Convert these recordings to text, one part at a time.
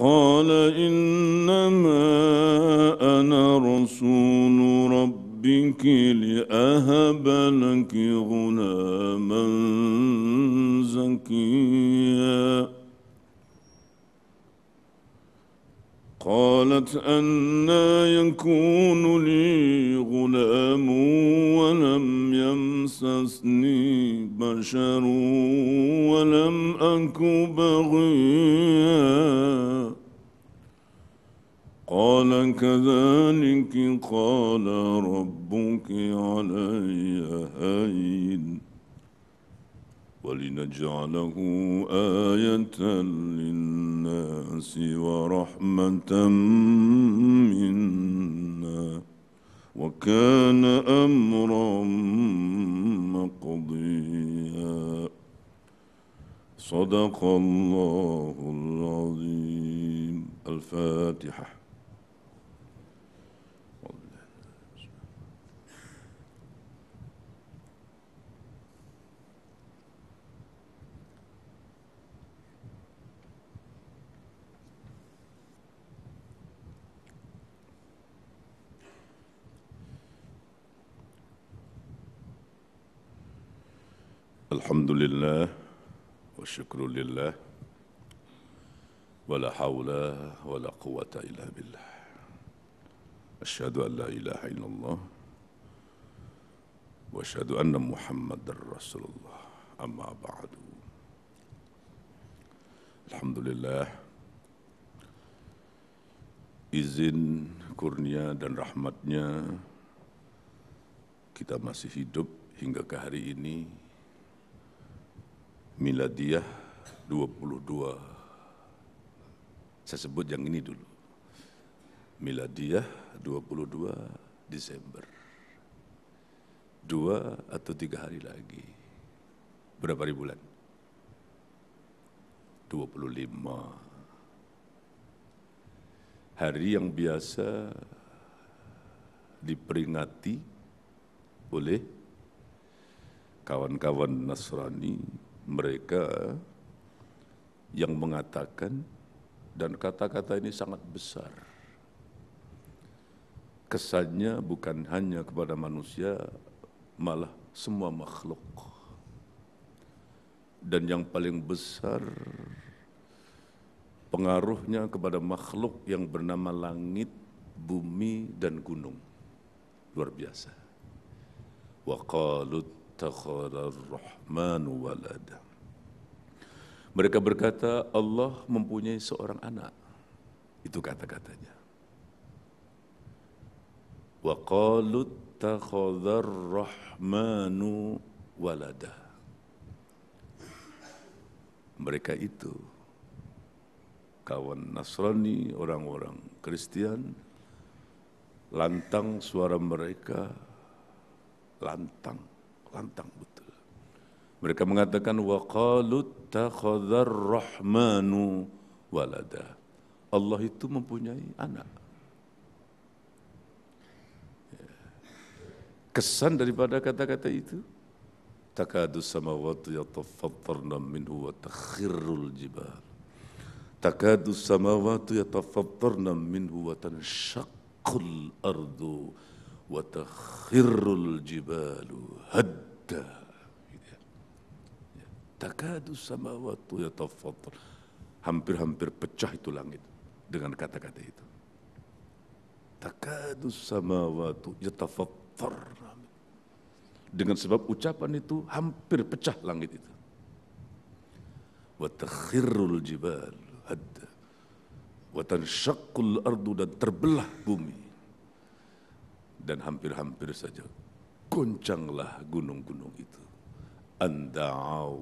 قال انما انا رسول ربك لاهب لك غلاما زكيا قالت انا يكون لي غلام ولم يمسسني بشر ولم اك بغيا قال كذلك قال ربك علي هين ولنجعله آية للناس ورحمة منا وكان أمرا مقضيا صدق الله العظيم الفاتحه الحمد لله والشكر لله ولا حول ولا قوة إلا بالله أشهد أن لا إله إلا الله وأشهد أن محمد رسول الله أما بعد الحمد لله izin kurnia dan rahmatnya kita masih hidup hingga ke hari ini miladiah 22. Saya sebut yang ini dulu. Miladiah 22 Desember. Dua atau tiga hari lagi. Berapa hari bulan? 25. Hari yang biasa diperingati oleh kawan-kawan Nasrani mereka yang mengatakan dan kata-kata ini sangat besar. Kesannya bukan hanya kepada manusia, malah semua makhluk. Dan yang paling besar pengaruhnya kepada makhluk yang bernama langit, bumi, dan gunung. Luar biasa. Waqalut اتخذ الرحمن walada. Mereka berkata Allah mempunyai seorang anak. Itu kata-katanya. Wa qalu rahmanu walada. Mereka itu kawan Nasrani, orang-orang Kristen, lantang suara mereka, lantang lantang betul. Mereka mengatakan wa qalu rahmanu walada. Allah itu mempunyai anak. Kesan daripada kata-kata itu takadu samawati yatafattarna minhu wa takhirrul jibal. Takadu samawati yatafattarna minhu wa tanshaqqul ardu wa jibalu hadda takadu samawatu yatafattal hampir-hampir pecah itu langit dengan kata-kata itu takadu samawatu yatafattar dengan sebab ucapan itu hampir pecah langit itu wa jibalu jibal hadda wa ardu dan terbelah bumi dan hampir-hampir saja goncanglah gunung-gunung itu. Anda'au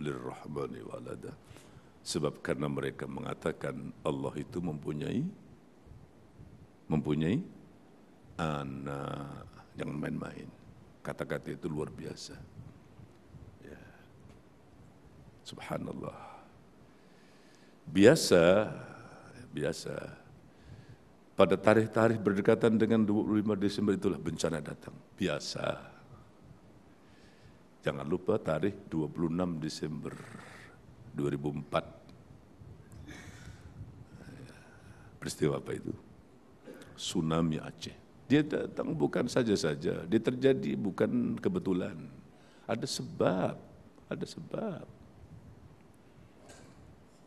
lirrahmani walada. Sebab karena mereka mengatakan Allah itu mempunyai mempunyai anak. Jangan main-main. Kata-kata itu luar biasa. Ya. Subhanallah. Biasa, biasa pada tarikh-tarikh berdekatan dengan 25 Desember itulah bencana datang. Biasa. Jangan lupa tarikh 26 Desember 2004. Peristiwa apa itu? Tsunami Aceh. Dia datang bukan saja-saja, dia terjadi bukan kebetulan. Ada sebab, ada sebab.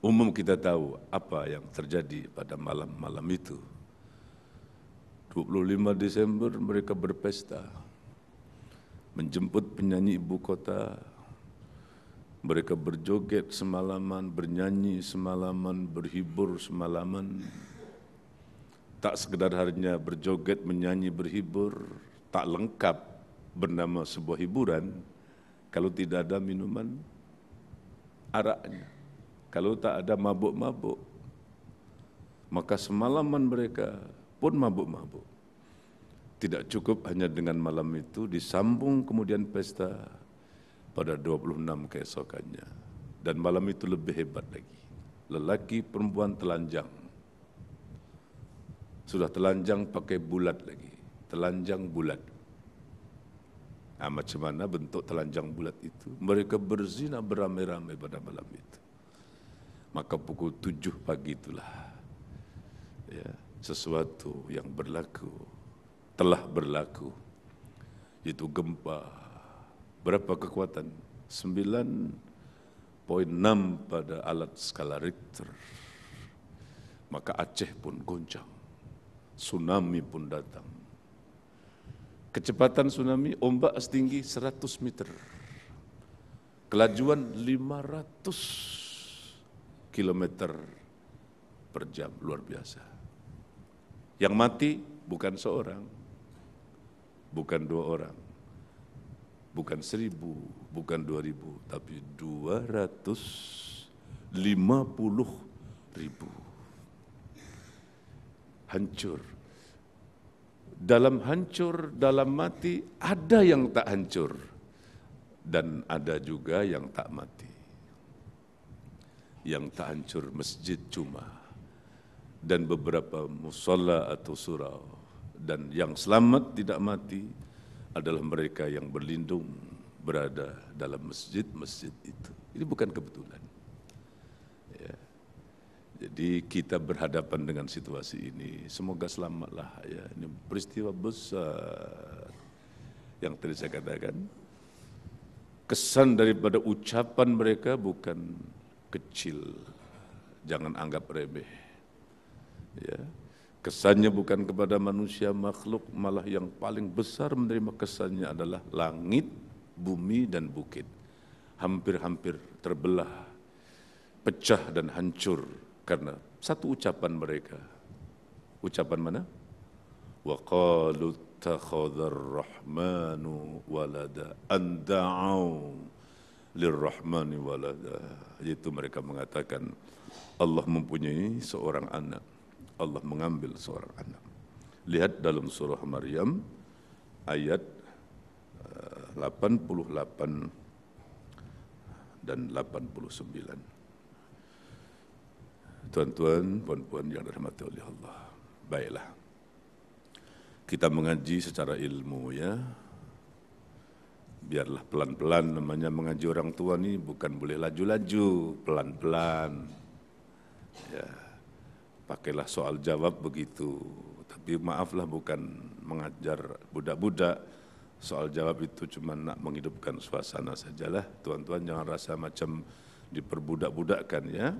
Umum kita tahu apa yang terjadi pada malam-malam itu. 25 Desember mereka berpesta, menjemput penyanyi ibu kota, mereka berjoget semalaman, bernyanyi semalaman, berhibur semalaman. Tak sekedar harinya berjoget, menyanyi, berhibur, tak lengkap bernama sebuah hiburan kalau tidak ada minuman araknya. Kalau tak ada mabuk-mabuk, maka semalaman mereka pun mabuk-mabuk. Tidak cukup hanya dengan malam itu disambung kemudian pesta pada 26 keesokannya. Dan malam itu lebih hebat lagi. Lelaki perempuan telanjang. Sudah telanjang pakai bulat lagi. Telanjang bulat. Nah, macam mana bentuk telanjang bulat itu? Mereka berzina beramai-ramai pada malam itu. Maka pukul tujuh pagi itulah. Ya, sesuatu yang berlaku, telah berlaku, yaitu gempa. Berapa kekuatan? 9.6 pada alat skala Richter. Maka Aceh pun goncang, tsunami pun datang. Kecepatan tsunami ombak setinggi 100 meter. Kelajuan 500 kilometer per jam luar biasa. Yang mati bukan seorang, bukan dua orang, bukan seribu, bukan dua ribu, tapi dua ratus lima puluh ribu. Hancur. Dalam hancur, dalam mati, ada yang tak hancur. Dan ada juga yang tak mati. Yang tak hancur masjid cuma dan beberapa musola atau surau dan yang selamat tidak mati adalah mereka yang berlindung berada dalam masjid-masjid itu. Ini bukan kebetulan. Ya. Jadi kita berhadapan dengan situasi ini. Semoga selamatlah ya. Ini peristiwa besar yang tadi saya katakan. Kesan daripada ucapan mereka bukan kecil. Jangan anggap remeh. Ya. Kesannya bukan kepada manusia makhluk, malah yang paling besar menerima kesannya adalah langit, bumi, dan bukit. Hampir-hampir terbelah, pecah dan hancur karena satu ucapan mereka. Ucapan mana? وَقَالُوا اتَّخَذَ الرَّحْمَنُ وَلَدًا أَنْ دَعَوْا lirrahmani walada. mereka mengatakan Allah mempunyai seorang anak. Allah mengambil seorang anak. Lihat dalam surah Maryam ayat 88 eh, dan 89. Tuan-tuan, puan-puan yang dirahmati oleh Allah. Baiklah. Kita mengaji secara ilmu ya. Biarlah pelan-pelan namanya mengaji orang tua ini bukan boleh laju-laju, pelan-pelan. Ya pakailah soal jawab begitu. Tapi maaflah bukan mengajar budak-budak, soal jawab itu cuma nak menghidupkan suasana sajalah. Tuan-tuan jangan rasa macam diperbudak-budakkan ya.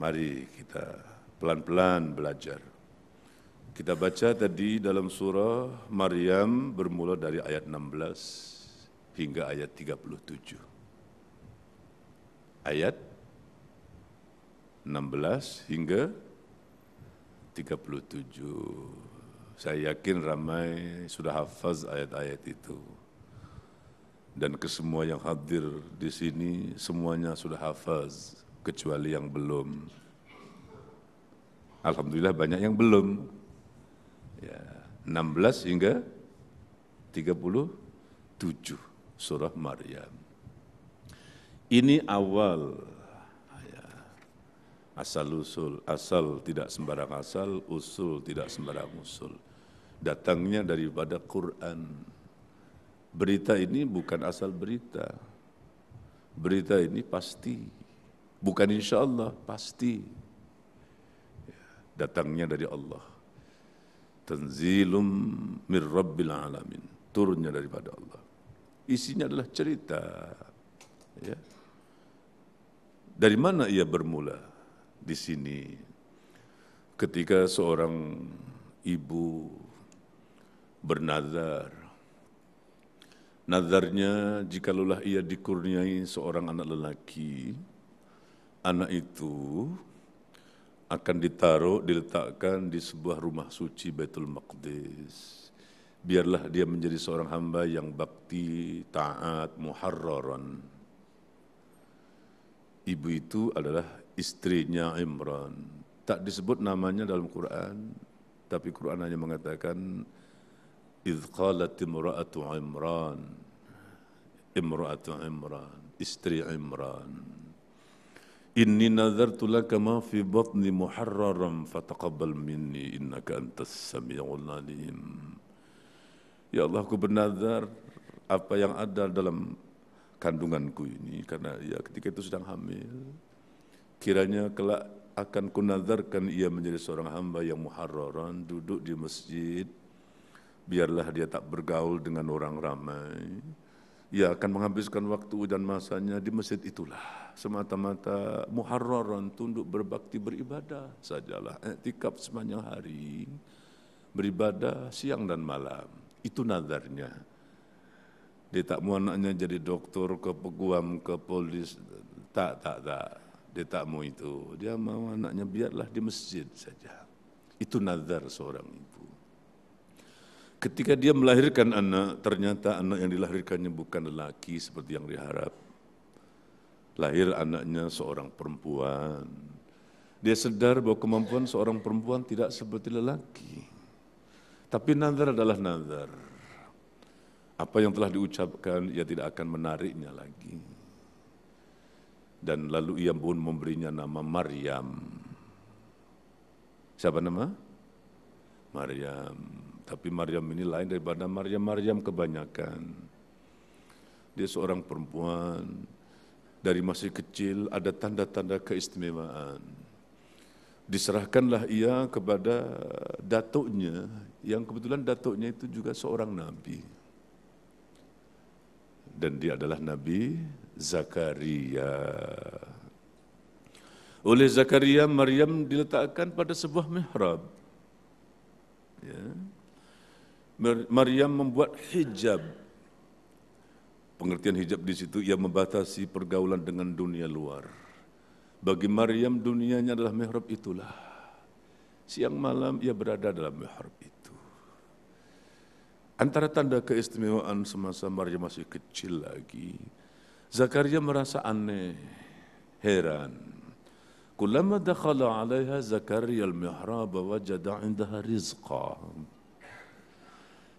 Mari kita pelan-pelan belajar. Kita baca tadi dalam surah Maryam bermula dari ayat 16 hingga ayat 37. Ayat 16 hingga 37. Saya yakin ramai sudah hafaz ayat-ayat itu. Dan kesemua yang hadir di sini semuanya sudah hafaz kecuali yang belum. Alhamdulillah banyak yang belum. Ya, 16 hingga 37 surah Maryam. Ini awal asal usul, asal tidak sembarang asal, usul tidak sembarang usul. Datangnya daripada Quran. Berita ini bukan asal berita. Berita ini pasti. Bukan insya Allah, pasti. Ya, datangnya dari Allah. Tanzilum mir Alamin. Turunnya daripada Allah. Isinya adalah cerita. Ya. Dari mana ia bermula? di sini. Ketika seorang ibu bernazar, nazarnya jikalulah ia dikurniai seorang anak lelaki, anak itu akan ditaruh, diletakkan di sebuah rumah suci Baitul Maqdis. Biarlah dia menjadi seorang hamba yang bakti, taat, muharraran. Ibu itu adalah istrinya Imran. Tak disebut namanya dalam Quran, tapi Quran hanya mengatakan idh qalat Imran. Imra'atu Imran, istri Imran. Inni nazartu laka ma fi batni muharraran fataqabbal minni innaka antas samiul alim. Ya Allah, aku bernazar apa yang ada dalam kandunganku ini karena ya ketika itu sedang hamil Kiranya kelak akan kunadarkan ia menjadi seorang hamba yang muharraran, duduk di masjid, biarlah dia tak bergaul dengan orang ramai. Ia akan menghabiskan waktu dan masanya di masjid itulah. Semata-mata muharraran, tunduk berbakti, beribadah sajalah. Iktikaf sepanjang hari, beribadah siang dan malam. Itu nadarnya. Dia tak mau anaknya jadi dokter, ke peguam, ke polis, tak, tak, tak dia itu. Dia mau anaknya biarlah di masjid saja. Itu nazar seorang ibu. Ketika dia melahirkan anak, ternyata anak yang dilahirkannya bukan lelaki seperti yang diharap. Lahir anaknya seorang perempuan. Dia sadar bahwa kemampuan seorang perempuan tidak seperti lelaki. Tapi nazar adalah nazar. Apa yang telah diucapkan, ia tidak akan menariknya lagi. dan lalu ia pun memberinya nama Maryam. Siapa nama? Maryam. Tapi Maryam ini lain daripada Maryam-Maryam kebanyakan. Dia seorang perempuan, dari masih kecil ada tanda-tanda keistimewaan. Diserahkanlah ia kepada datuknya, yang kebetulan datuknya itu juga seorang nabi. Dan dia adalah nabi Zakaria. Oleh Zakaria, Maryam diletakkan pada sebuah mihrab. Ya. Maryam membuat hijab. Pengertian hijab di situ ia membatasi pergaulan dengan dunia luar. Bagi Maryam dunianya adalah mihrab itulah. Siang malam ia berada dalam mihrab itu. Antara tanda keistimewaan semasa Maryam masih kecil lagi, Zakaria merasa aneh, heran. Kulama dakhala alaiha Zakaria al-mihrab wajada indaha rizqa.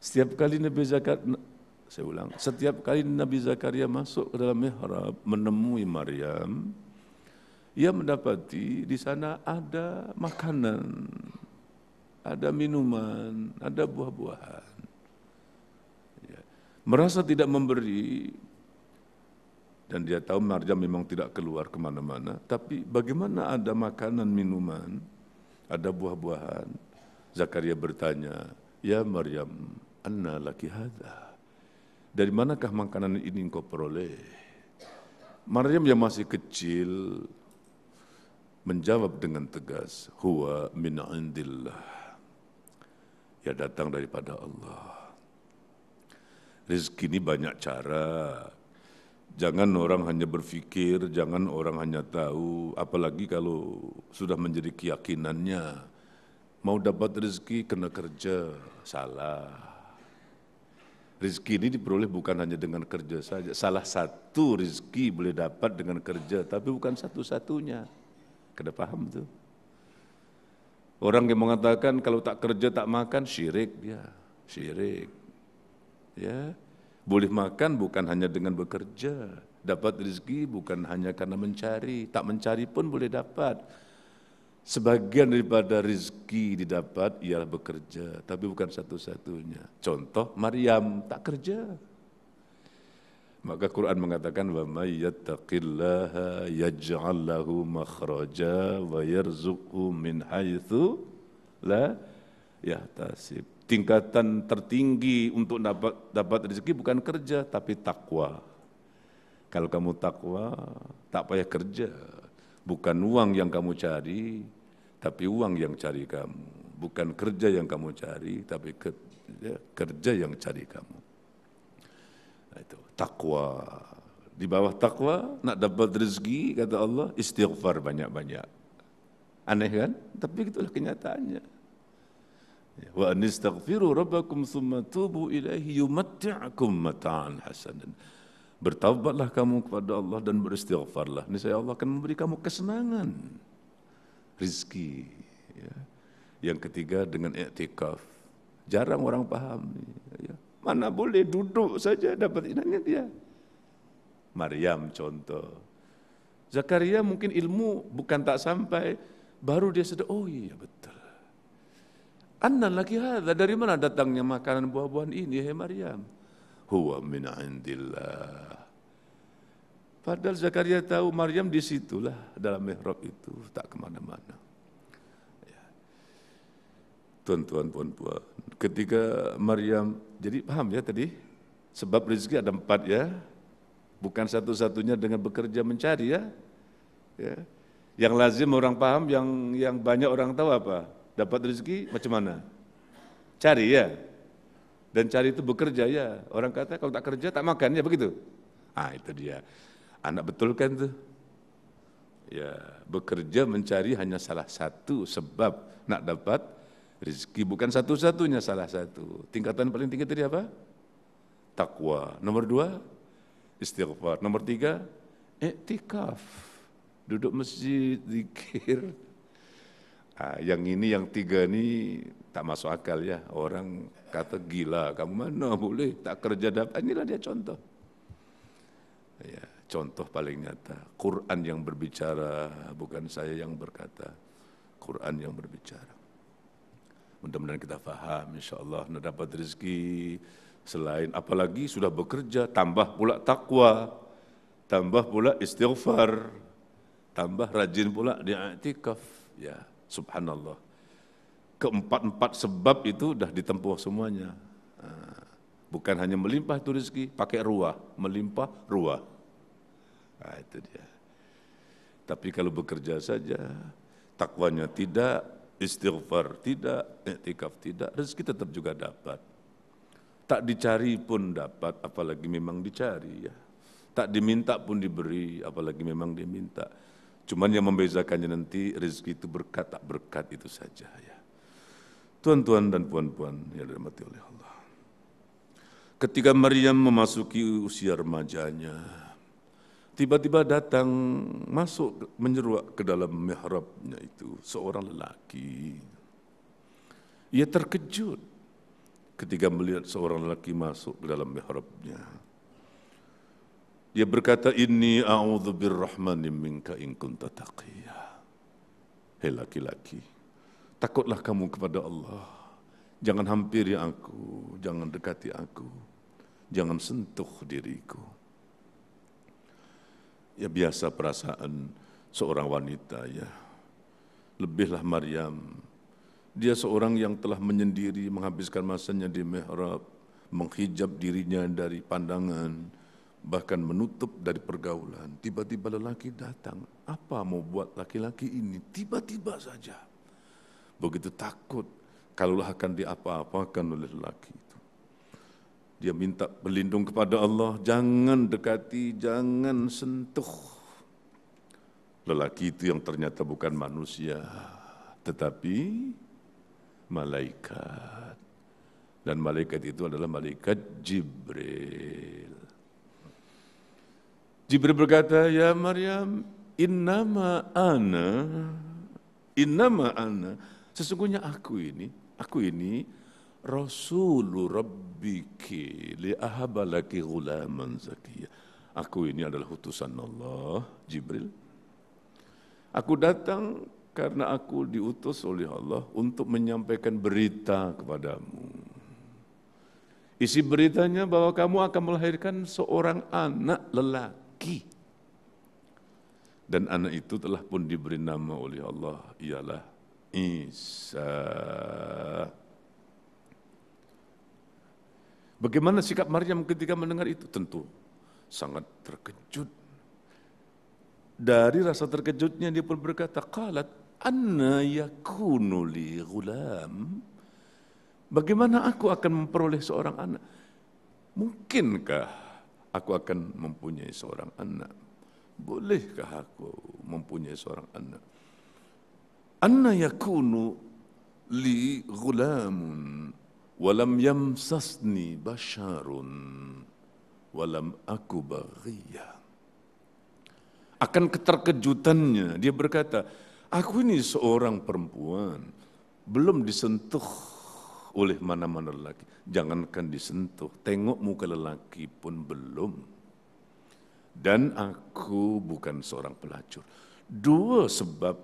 Setiap kali Nabi Zakaria saya ulang, setiap kali Nabi Zakaria masuk ke dalam mihrab menemui Maryam, ia mendapati di sana ada makanan, ada minuman, ada buah-buahan. Ya. Merasa tidak memberi, dan dia tahu Marjam memang tidak keluar kemana-mana. Tapi bagaimana ada makanan, minuman, ada buah-buahan? Zakaria bertanya, Ya Maryam, anna laki hadha. Dari manakah makanan ini engkau peroleh? Maryam yang masih kecil menjawab dengan tegas, Huwa min indillah. Ya datang daripada Allah. Rezeki ini banyak cara Jangan orang hanya berpikir, jangan orang hanya tahu, apalagi kalau sudah menjadi keyakinannya. Mau dapat rezeki kena kerja, salah. Rizki ini diperoleh bukan hanya dengan kerja saja. Salah satu rezeki boleh dapat dengan kerja, tapi bukan satu-satunya. Kada paham tuh. Orang yang mengatakan kalau tak kerja tak makan, syirik dia. Syirik. Ya. Boleh makan bukan hanya dengan bekerja, dapat rezeki bukan hanya karena mencari, tak mencari pun boleh dapat. Sebagian daripada rezeki didapat ialah bekerja, tapi bukan satu-satunya. Contoh Maryam tak kerja. Maka Quran mengatakan wa may yattaqillaha yaj'al lahu makhraja wa yarzuqhu min haitsu la yahtasib. Tingkatan tertinggi untuk dapat, dapat rezeki bukan kerja, tapi takwa. Kalau kamu takwa, tak payah kerja. Bukan uang yang kamu cari, tapi uang yang cari kamu. Bukan kerja yang kamu cari, tapi kerja, ya, kerja yang cari kamu. Nah, itu takwa. Di bawah takwa, nak dapat rezeki, kata Allah, istighfar banyak-banyak. Aneh kan? Tapi itulah kenyataannya wa an istaghfiru rabbakum thumma tubu ilaihi yumatti'akum mata'an hasanan. Bertaubatlah kamu kepada Allah dan beristighfarlah. Ini saya Allah akan memberi kamu kesenangan, rizki. Ya. Yang ketiga dengan iktikaf. Jarang orang paham. Ya. Mana boleh duduk saja dapat inannya dia. Maryam contoh. Zakaria mungkin ilmu bukan tak sampai, baru dia sedar, oh iya betul. Anna lagi hadha, dari mana datangnya makanan buah-buahan ini, hei Maryam? Huwa min indillah. Padahal Zakaria tahu Maryam disitulah dalam mihrab itu, tak kemana-mana. Ya. Tuan-tuan, puan-puan, ketika Maryam, jadi paham ya tadi? Sebab rezeki ada empat ya, bukan satu-satunya dengan bekerja mencari ya. ya. Yang lazim orang paham, yang yang banyak orang tahu apa? dapat rezeki macam mana? Cari ya. Dan cari itu bekerja ya. Orang kata kalau tak kerja tak makan ya begitu. Ah itu dia. Anak betul kan tuh? Ya, bekerja mencari hanya salah satu sebab nak dapat rezeki bukan satu-satunya salah satu. Tingkatan paling tinggi tadi apa? Takwa. Nomor dua, istighfar. Nomor tiga, iktikaf. Duduk masjid, zikir, Ah, yang ini, yang tiga ini tak masuk akal ya. Orang kata gila, kamu mana boleh tak kerja dapat. Inilah dia contoh. Ya, contoh paling nyata. Quran yang berbicara, bukan saya yang berkata. Quran yang berbicara. Mudah-mudahan kita faham, insya Allah dapat rezeki. Selain apalagi sudah bekerja, tambah pula takwa, tambah pula istighfar, tambah rajin pula di atikaf. Ya, Subhanallah. Keempat-empat sebab itu sudah ditempuh semuanya. Ah, bukan hanya melimpah itu rezeki, pakai ruah, melimpah ruah. Nah, itu dia. Tapi kalau bekerja saja, takwanya tidak, istighfar tidak, etikaf tidak, rezeki tetap juga dapat. Tak dicari pun dapat, apalagi memang dicari ya. Tak diminta pun diberi, apalagi memang diminta. Cuman yang membezakannya nanti rezeki itu berkat tak berkat itu saja ya. Tuan-tuan dan puan-puan yang dirahmati oleh Allah. Ketika Maryam memasuki usia remajanya, tiba-tiba datang masuk menyeruak ke dalam mihrabnya itu seorang lelaki. Ia terkejut ketika melihat seorang lelaki masuk ke dalam mihrabnya. Dia berkata, Inni a'udhu birrahmani minka inkun tatakiyya. hey laki-laki, takutlah kamu kepada Allah. Jangan hampiri aku, jangan dekati aku, jangan sentuh diriku. Ya biasa perasaan seorang wanita ya. Lebihlah Maryam. Dia seorang yang telah menyendiri menghabiskan masanya di mihrab, menghijab dirinya dari pandangan, bahkan menutup dari pergaulan. Tiba-tiba lelaki datang, apa mau buat laki-laki ini? Tiba-tiba saja. Begitu takut, kalau akan diapa-apakan oleh lelaki itu. Dia minta berlindung kepada Allah, jangan dekati, jangan sentuh. Lelaki itu yang ternyata bukan manusia, tetapi malaikat. Dan malaikat itu adalah malaikat Jibril. Jibril berkata, Ya Maryam, innama ana, innama ana, sesungguhnya aku ini, aku ini Rasulu Rabbiki li ahabalaki gulaman zakiya. Aku ini adalah utusan Allah, Jibril. Aku datang karena aku diutus oleh Allah untuk menyampaikan berita kepadamu. Isi beritanya bahwa kamu akan melahirkan seorang anak lelaki dan anak itu telah pun diberi nama oleh Allah, ialah Isa. Bagaimana sikap Maryam ketika mendengar itu? Tentu sangat terkejut. Dari rasa terkejutnya dia pun berkata, Qalat anna yakunu li gulam. Bagaimana aku akan memperoleh seorang anak? Mungkinkah aku akan mempunyai seorang anak. Bolehkah aku mempunyai seorang anak? Anna yakunu li gulamun walam yamsasni basharun walam aku baghiya. Akan keterkejutannya, dia berkata, aku ini seorang perempuan, belum disentuh oleh mana-mana lelaki. Jangankan disentuh, tengok muka lelaki pun belum. Dan aku bukan seorang pelacur. Dua sebab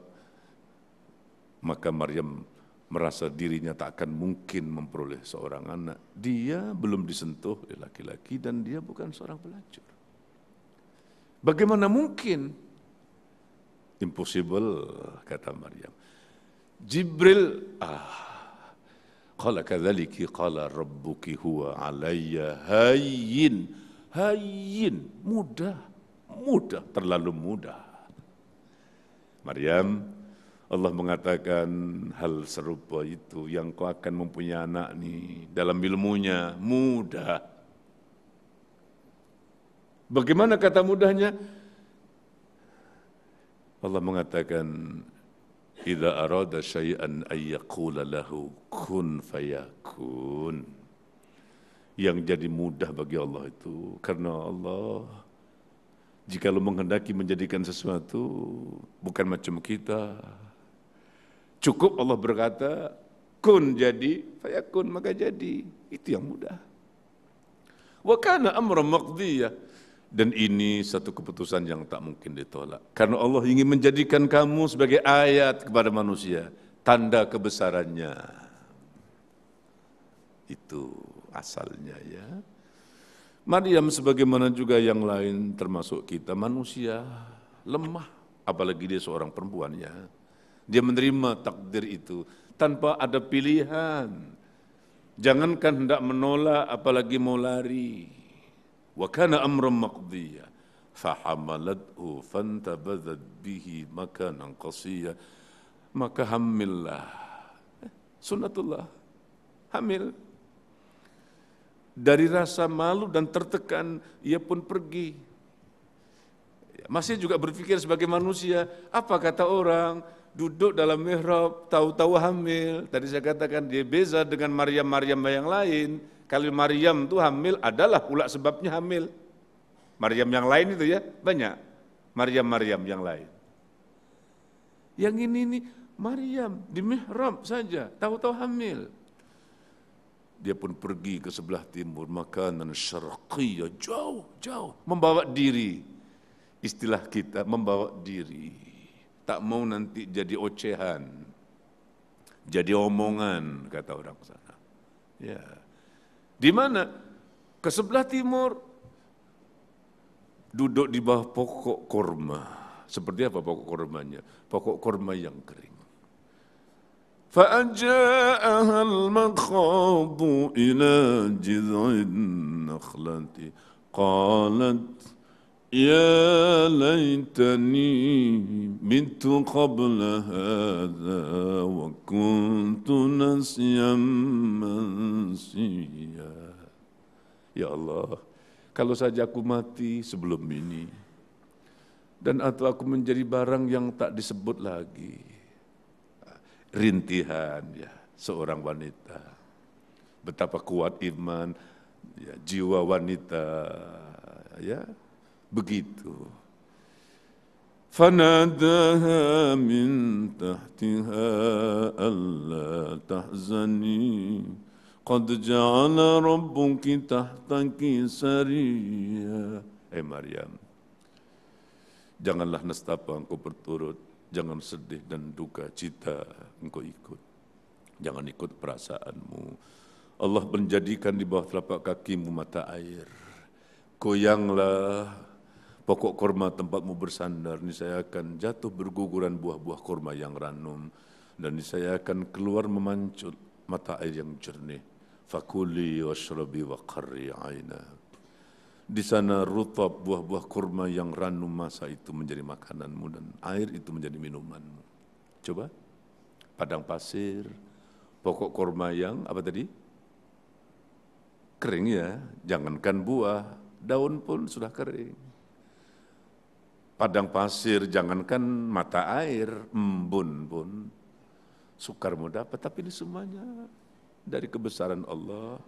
maka Maryam merasa dirinya tak akan mungkin memperoleh seorang anak. Dia belum disentuh oleh laki-laki dan dia bukan seorang pelacur. Bagaimana mungkin? Impossible, kata Maryam. Jibril, ah, قال كذلك قال ربك هو علي هين هين mudah mudah terlalu mudah Maryam Allah mengatakan hal serupa itu yang kau akan mempunyai anak nih dalam ilmunya mudah. Bagaimana kata mudahnya? Allah mengatakan idza arada syai'an ayyaqula lahu kun fayakun. Yang jadi mudah bagi Allah itu karena Allah jika lo menghendaki menjadikan sesuatu bukan macam kita. Cukup Allah berkata, kun jadi, fayakun maka jadi. Itu yang mudah. Wa kana amra maqdiyah. Dan ini satu keputusan yang tak mungkin ditolak. Karena Allah ingin menjadikan kamu sebagai ayat kepada manusia, tanda kebesarannya. Itu asalnya ya. Maryam sebagaimana juga yang lain termasuk kita manusia lemah apalagi dia seorang perempuan ya. Dia menerima takdir itu tanpa ada pilihan. Jangankan hendak menolak apalagi mau lari wa kana amran maqdiya fahamalathu fantabadzat bihi makanan maka hamillah eh, sunnatullah hamil dari rasa malu dan tertekan ia pun pergi masih juga berpikir sebagai manusia apa kata orang duduk dalam mihrab tahu-tahu hamil tadi saya katakan dia beza dengan Maryam-Maryam yang lain kalau Maryam itu hamil adalah pula sebabnya hamil. Maryam yang lain itu ya, banyak. Maryam-Maryam yang lain. Yang ini nih, Maryam di mihram saja, tahu-tahu hamil. Dia pun pergi ke sebelah timur, makanan syarqiyah, jauh-jauh, membawa diri. Istilah kita, membawa diri. Tak mau nanti jadi ocehan, jadi omongan, kata orang sana. Ya. Di mana? Ke sebelah timur. Duduk di bawah pokok kurma. Seperti apa pokok kurmanya? Pokok kurma yang kering. فأجاءها المخاض إلى جذع النخلة قالت يا ليتني مت قبل هذا وكنت نسيا منسيا Ya Allah, kalau saja aku mati sebelum ini, dan atau aku menjadi barang yang tak disebut lagi. Rintihan ya, seorang wanita. Betapa kuat iman, ya, jiwa wanita, ya, begitu. فناداها من تحتها ألا تحزني قد جعل ربك تحتك سريا أي مريم janganlah nestapa engkau berturut jangan sedih dan duka cita engkau ikut jangan ikut perasaanmu Allah menjadikan di bawah telapak kakimu mata air goyanglah pokok korma tempatmu bersandar, niscaya akan jatuh berguguran buah-buah korma yang ranum, dan niscaya akan keluar memancut mata air yang jernih. Fakuli washrabi wa qarri ainab. Di sana rutab buah-buah kurma yang ranum masa itu menjadi makananmu dan air itu menjadi minumanmu. Coba, padang pasir, pokok kurma yang apa tadi? Kering ya, jangankan buah, daun pun sudah kering. Padang pasir, jangankan mata air, embun pun sukar mau dapat. Tapi ini semuanya dari kebesaran Allah,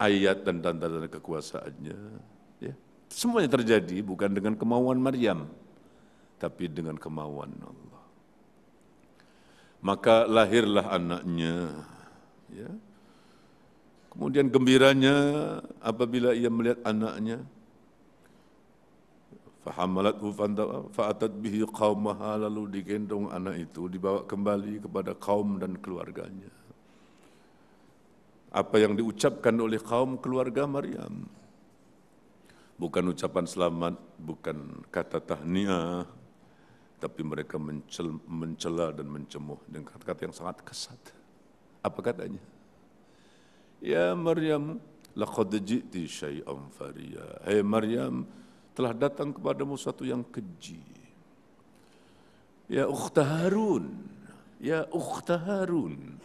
ayat dan tanda-tanda kekuasaannya. Ya. Semuanya terjadi bukan dengan kemauan Maryam, tapi dengan kemauan Allah. Maka lahirlah anaknya. Ya. Kemudian gembiranya apabila ia melihat anaknya, Fahamalathu fa'atat bihi maha lalu digendong anak itu dibawa kembali kepada kaum dan keluarganya. Apa yang diucapkan oleh kaum keluarga Maryam bukan ucapan selamat, bukan kata tahniah, tapi mereka mencel, mencela dan mencemuh dengan kata-kata yang sangat kesat. Apa katanya? Ya Maryam, laqad ji'ti syai'an fariya. Hei Maryam, telah datang kepadamu satu yang keji. Ya ukhta Harun, ya ukhta Harun,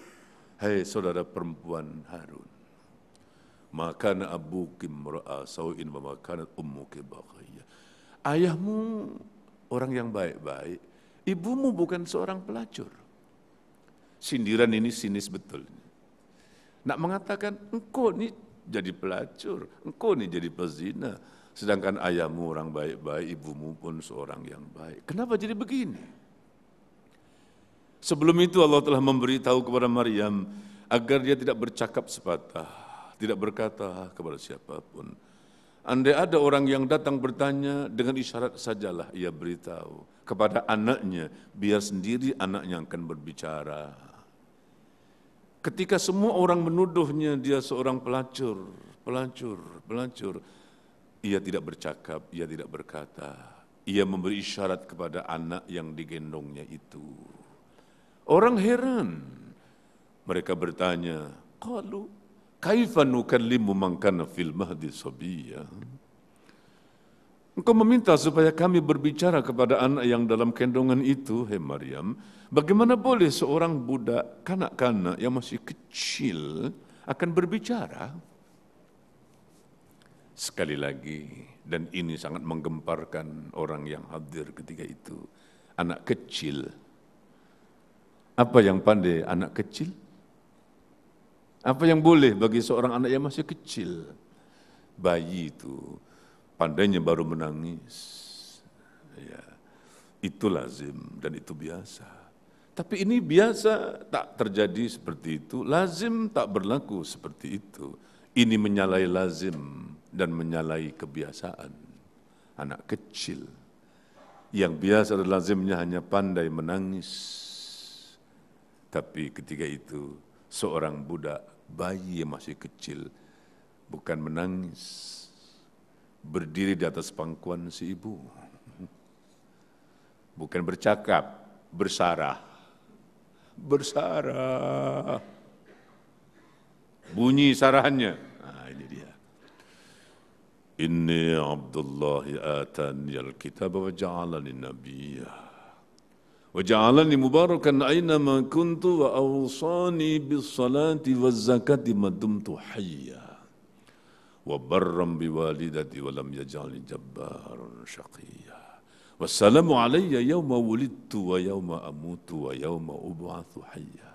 hai saudara perempuan Harun. Makan abu kimra'a sawin wa makanat ummu kibaqiyya. Ayahmu orang yang baik-baik, ibumu bukan seorang pelacur. Sindiran ini sinis betul. Nak mengatakan, engkau ini jadi pelacur, engkau ini jadi pezina, Sedangkan ayahmu orang baik-baik, ibumu pun seorang yang baik. Kenapa jadi begini? Sebelum itu Allah telah memberitahu kepada Maryam agar dia tidak bercakap sepatah, tidak berkata kepada siapapun. Andai ada orang yang datang bertanya dengan isyarat sajalah ia beritahu kepada anaknya, biar sendiri anaknya akan berbicara. Ketika semua orang menuduhnya dia seorang pelacur, pelacur, pelacur, ia tidak bercakap, ia tidak berkata. Ia memberi isyarat kepada anak yang digendongnya itu. Orang heran. Mereka bertanya, Qalu, kaifa nukallimu man kana fil mahdi sabiyya? Engkau meminta supaya kami berbicara kepada anak yang dalam kendongan itu, hei Maryam. Bagaimana boleh seorang budak kanak-kanak yang masih kecil akan berbicara? sekali lagi dan ini sangat menggemparkan orang yang hadir ketika itu anak kecil apa yang pandai anak kecil apa yang boleh bagi seorang anak yang masih kecil bayi itu pandainya baru menangis ya itu lazim dan itu biasa tapi ini biasa tak terjadi seperti itu lazim tak berlaku seperti itu ini menyalahi lazim dan menyalahi kebiasaan anak kecil yang biasa dan lazimnya hanya pandai menangis. Tapi ketika itu seorang budak bayi yang masih kecil bukan menangis, berdiri di atas pangkuan si ibu. Bukan bercakap, bersarah. Bersarah. Bunyi sarahannya. Nah, ini dia. إني عبد الله آتاني الكتاب وجعلني نبيا وجعلني مباركا أينما كنت وأوصاني بالصلاة والزكاة ما دمت حيا وبرا بوالدتي ولم يجعلني جبارا شقيا والسلام علي يوم ولدت ويوم أموت ويوم أبعث حيا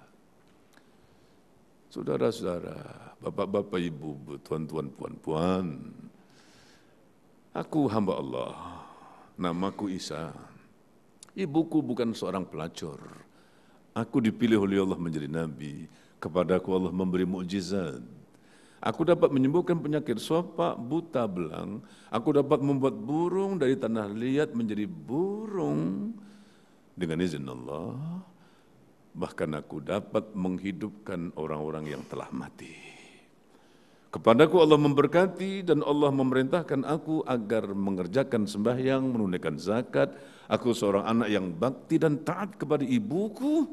Saudara-saudara, bapak-bapak, ibu-ibu, tuan-tuan, puan-puan, Aku hamba Allah, namaku Isa. Ibuku bukan seorang pelacur. Aku dipilih oleh Allah menjadi nabi. Kepadaku Allah memberi mukjizat. Aku dapat menyembuhkan penyakit sopak, buta, belang. Aku dapat membuat burung dari tanah liat menjadi burung dengan izin Allah. Bahkan aku dapat menghidupkan orang-orang yang telah mati. Kepadaku Allah memberkati dan Allah memerintahkan aku agar mengerjakan sembahyang, menunaikan zakat. Aku seorang anak yang bakti dan taat kepada ibuku.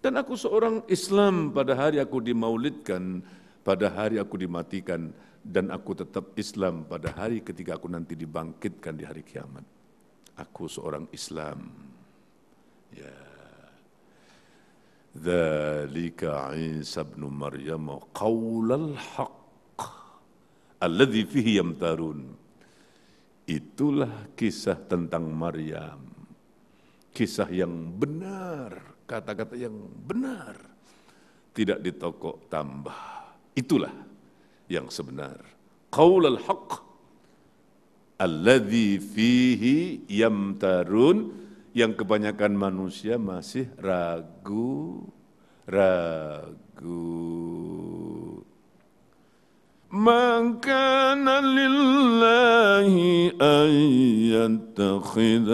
Dan aku seorang Islam pada hari aku dimaulidkan, pada hari aku dimatikan, dan aku tetap Islam pada hari ketika aku nanti dibangkitkan di hari kiamat. Aku seorang Islam. Ya. Dzalika Isa bin Maryam qaulal haq alladzi fihi yamtarun. Itulah kisah tentang Maryam. Kisah yang benar, kata-kata yang benar. Tidak ditokok tambah. Itulah yang sebenar. Qaulal haqq alladzi fihi yamtarun yang kebanyakan manusia masih ragu ragu ما كان لله أن يتخذ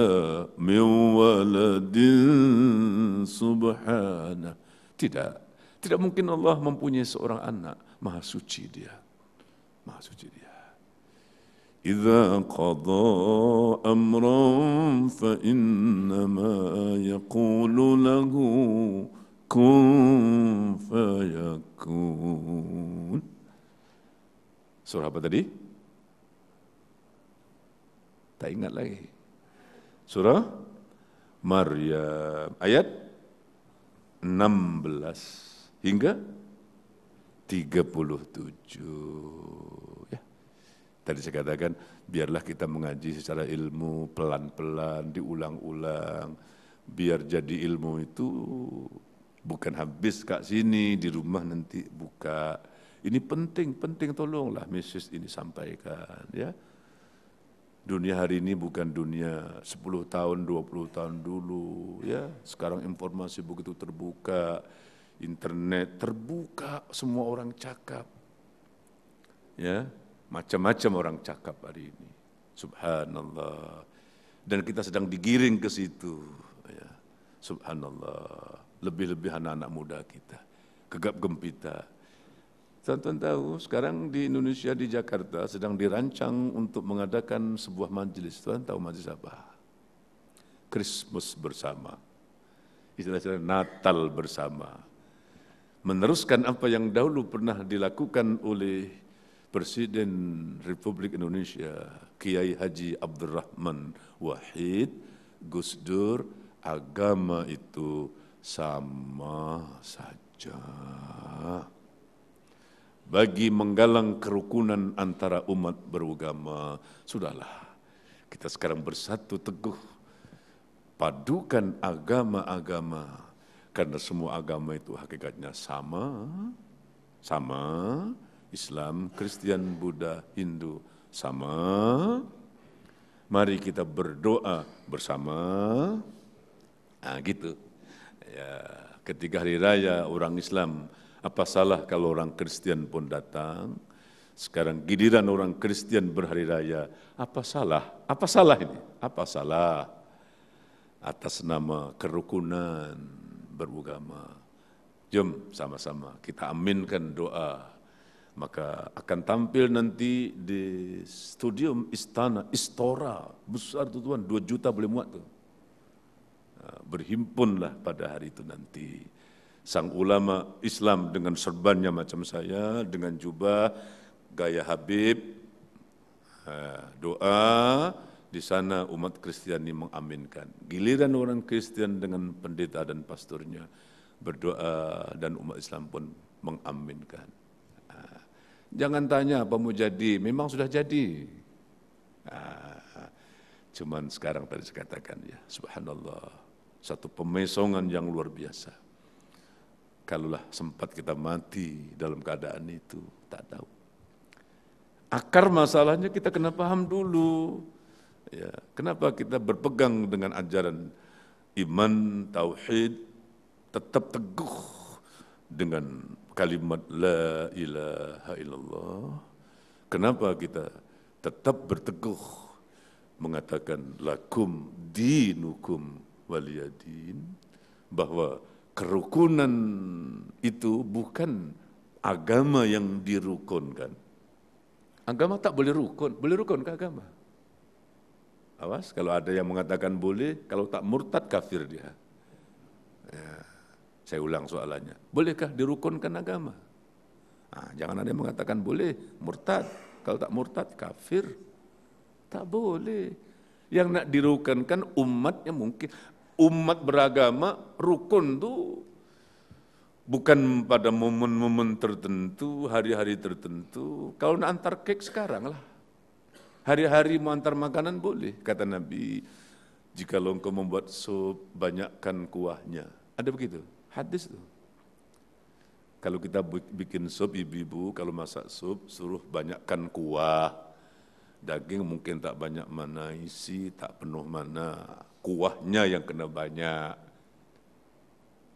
من ولد سبحانه tidak tidak mungkin Allah mempunyai seorang anak maha suci dia maha suci dia إذا قضى أمرا فإنما يقول له كن فيكون Surah apa tadi? Tak ingat lagi. Surah Maryam ayat 16 hingga 37. Ya. Tadi saya katakan biarlah kita mengaji secara ilmu pelan-pelan diulang-ulang biar jadi ilmu itu bukan habis kak sini di rumah nanti buka ini penting, penting tolonglah Mrs. ini sampaikan ya. Dunia hari ini bukan dunia 10 tahun, 20 tahun dulu ya. Sekarang informasi begitu terbuka, internet terbuka, semua orang cakap. Ya, macam-macam orang cakap hari ini. Subhanallah. Dan kita sedang digiring ke situ. Ya. Subhanallah. Lebih-lebih anak-anak muda kita. Gegap gempita Tuan-tuan tahu sekarang di Indonesia di Jakarta sedang dirancang untuk mengadakan sebuah majelis. Tuan tahu majelis apa? Christmas bersama. Istilah-istilah Natal bersama. Meneruskan apa yang dahulu pernah dilakukan oleh Presiden Republik Indonesia Kiai Haji Abdurrahman Wahid Gus Dur agama itu sama saja bagi menggalang kerukunan antara umat beragama. Sudahlah, kita sekarang bersatu teguh, padukan agama-agama, karena semua agama itu hakikatnya sama, sama, Islam, Kristen, Buddha, Hindu, sama. Mari kita berdoa bersama. Nah, gitu. Ya, ketika hari raya orang Islam Apa salah kalau orang Kristen pun datang? Sekarang giliran orang Kristen berhari raya. Apa salah? Apa salah ini? Apa salah? Atas nama kerukunan beragama. Jom sama-sama kita aminkan doa. Maka akan tampil nanti di studium istana Istora. Besar tu tuan, dua juta boleh muat tu. Ah, berhimpunlah pada hari itu nanti. sang ulama Islam dengan serbannya macam saya, dengan jubah, gaya Habib, doa di sana umat Kristiani mengaminkan. Giliran orang Kristen dengan pendeta dan pasturnya berdoa dan umat Islam pun mengaminkan. Jangan tanya apa mau jadi, memang sudah jadi. Cuman sekarang tadi saya katakan ya, subhanallah, satu pemesongan yang luar biasa. Kalaulah sempat kita mati dalam keadaan itu, tak tahu. Akar masalahnya kita kena paham dulu. Ya, kenapa kita berpegang dengan ajaran iman, tauhid, tetap teguh dengan kalimat la ilaha illallah. Kenapa kita tetap berteguh mengatakan lakum dinukum waliyadin bahwa kerukunan itu bukan agama yang dirukunkan. Agama tak boleh rukun, boleh rukun ke agama? Awas kalau ada yang mengatakan boleh, kalau tak murtad kafir dia. Ya, saya ulang soalannya, bolehkah dirukunkan agama? Nah, jangan ada yang mengatakan boleh, murtad. Kalau tak murtad kafir. Tak boleh. Yang nak dirukunkan umatnya mungkin umat beragama rukun tuh bukan pada momen-momen tertentu, hari-hari tertentu. Kalau antar cake sekarang lah. Hari-hari mau antar makanan boleh, kata Nabi. Jika lo engkau membuat sup, banyakkan kuahnya. Ada begitu, hadis tuh. Kalau kita bikin sup, ibu-ibu kalau masak sup, suruh banyakkan kuah. Daging mungkin tak banyak mana isi, tak penuh mana kuahnya yang kena banyak.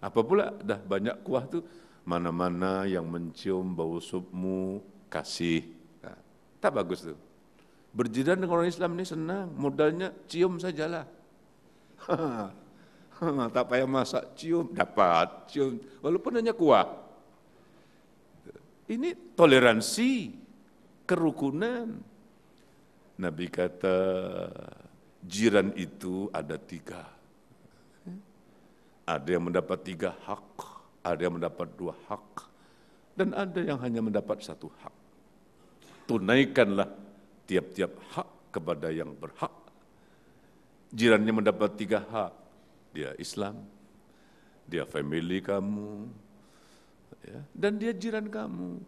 Apa pula dah banyak kuah tuh mana-mana yang mencium bau supmu kasih. Nah, tak bagus tuh. Berjiran dengan orang Islam ini senang, modalnya cium sajalah. tak payah masak, cium dapat, cium walaupun hanya kuah. Ini toleransi, kerukunan. Nabi kata jiran itu ada tiga. Ada yang mendapat tiga hak, ada yang mendapat dua hak, dan ada yang hanya mendapat satu hak. Tunaikanlah tiap-tiap hak kepada yang berhak. Jirannya mendapat tiga hak, dia Islam, dia family kamu, ya, dan dia jiran kamu.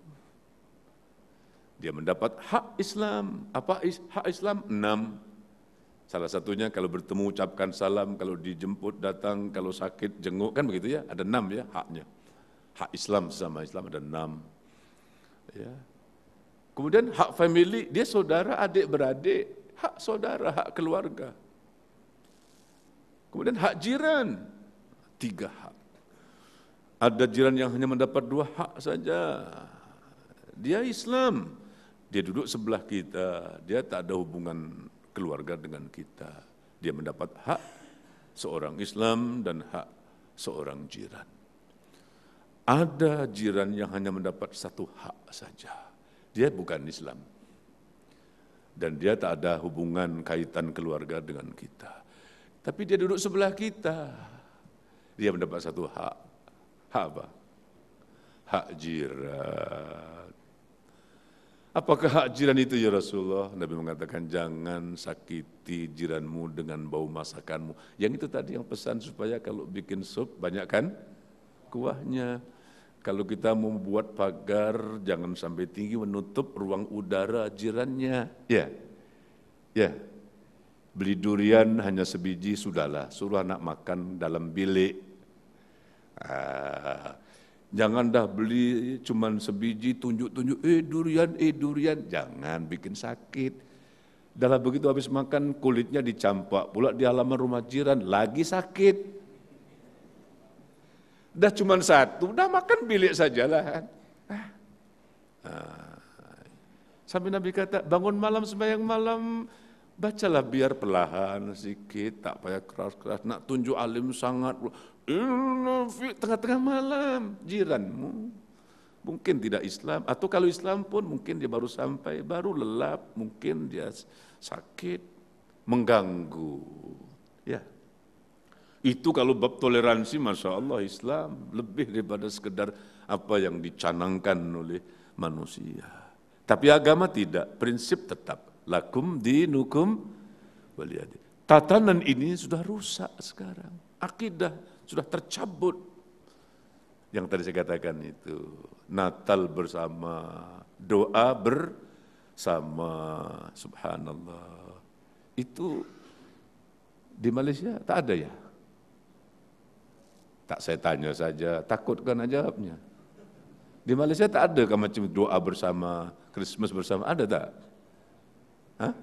Dia mendapat hak Islam, apa is, hak Islam? Enam Salah satunya kalau bertemu ucapkan salam, kalau dijemput datang, kalau sakit jenguk, kan begitu ya, ada enam ya haknya. Hak Islam sama Islam ada enam. Ya. Kemudian hak family, dia saudara, adik, beradik, hak saudara, hak keluarga. Kemudian hak jiran, tiga hak. Ada jiran yang hanya mendapat dua hak saja. Dia Islam, dia duduk sebelah kita, dia tak ada hubungan keluarga dengan kita. Dia mendapat hak seorang Islam dan hak seorang jiran. Ada jiran yang hanya mendapat satu hak saja. Dia bukan Islam. Dan dia tak ada hubungan kaitan keluarga dengan kita. Tapi dia duduk sebelah kita. Dia mendapat satu hak. Hak apa? Hak jiran. Apakah hak jiran itu ya Rasulullah? Nabi mengatakan jangan sakiti jiranmu dengan bau masakanmu. Yang itu tadi yang pesan supaya kalau bikin sup banyakkan kuahnya. Kalau kita membuat pagar jangan sampai tinggi menutup ruang udara jirannya. Ya. Ya. Beli durian hanya sebiji sudahlah. Suruh anak makan dalam bilik. Ah. Jangan dah beli cuman sebiji tunjuk-tunjuk, eh durian, eh durian. Jangan bikin sakit. Dalam begitu habis makan kulitnya dicampak, pula di halaman rumah jiran lagi sakit. Dah cuman satu, dah makan bilik sajalah. Nah, sampai Nabi kata, bangun malam sembahyang malam, bacalah biar perlahan sedikit, tak payah keras-keras. Nak tunjuk alim sangat, tengah-tengah malam jiranmu mungkin tidak Islam atau kalau Islam pun mungkin dia baru sampai baru lelap mungkin dia sakit mengganggu ya itu kalau bab toleransi masya Allah Islam lebih daripada sekedar apa yang dicanangkan oleh manusia tapi agama tidak prinsip tetap lakum dinukum waliyadi tatanan ini sudah rusak sekarang akidah sudah tercabut. Yang tadi saya katakan itu, Natal bersama, doa bersama, subhanallah. Itu di Malaysia tak ada ya? Tak saya tanya saja, takutkan jawabnya. Di Malaysia tak ada kan macam doa bersama, Christmas bersama, ada tak? Hah?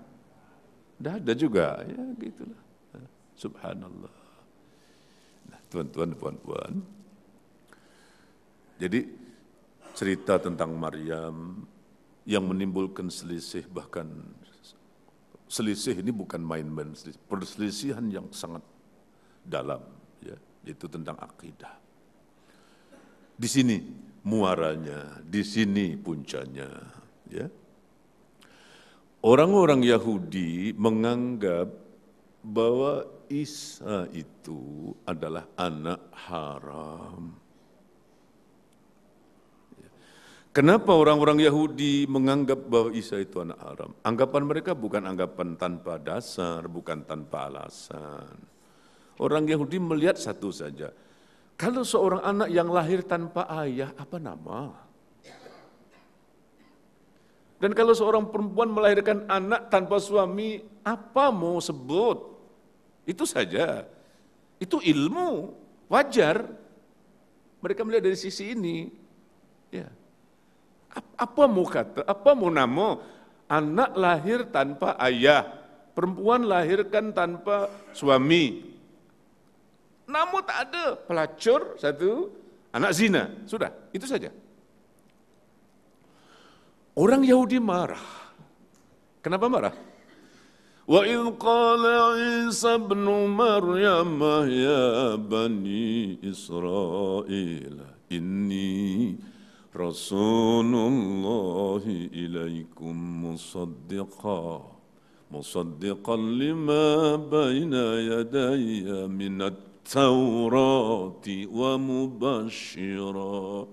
Dah ada juga, ya gitulah. Subhanallah tuan-tuan puan-puan. Jadi cerita tentang Maryam yang menimbulkan selisih bahkan selisih ini bukan main-main perselisihan yang sangat dalam ya itu tentang akidah di sini muaranya di sini puncanya ya orang-orang Yahudi menganggap bahwa Isa itu adalah anak haram. Kenapa orang-orang Yahudi menganggap bahwa Isa itu anak haram? Anggapan mereka bukan anggapan tanpa dasar, bukan tanpa alasan. Orang Yahudi melihat satu saja. Kalau seorang anak yang lahir tanpa ayah, apa nama? Dan kalau seorang perempuan melahirkan anak tanpa suami, apa mau sebut? Itu saja. Itu ilmu, wajar. Mereka melihat dari sisi ini. Ya. Apa mau kata, apa mau namo? Anak lahir tanpa ayah, perempuan lahirkan tanpa suami. namo tak ada pelacur satu, anak zina, sudah, itu saja. Orang Yahudi marah. Kenapa marah? وإذ قال عيسى ابن مريم يا بني إسرائيل إني رسول الله إليكم مصدقا مصدقا لما بين يدي من التوراة ومبشرا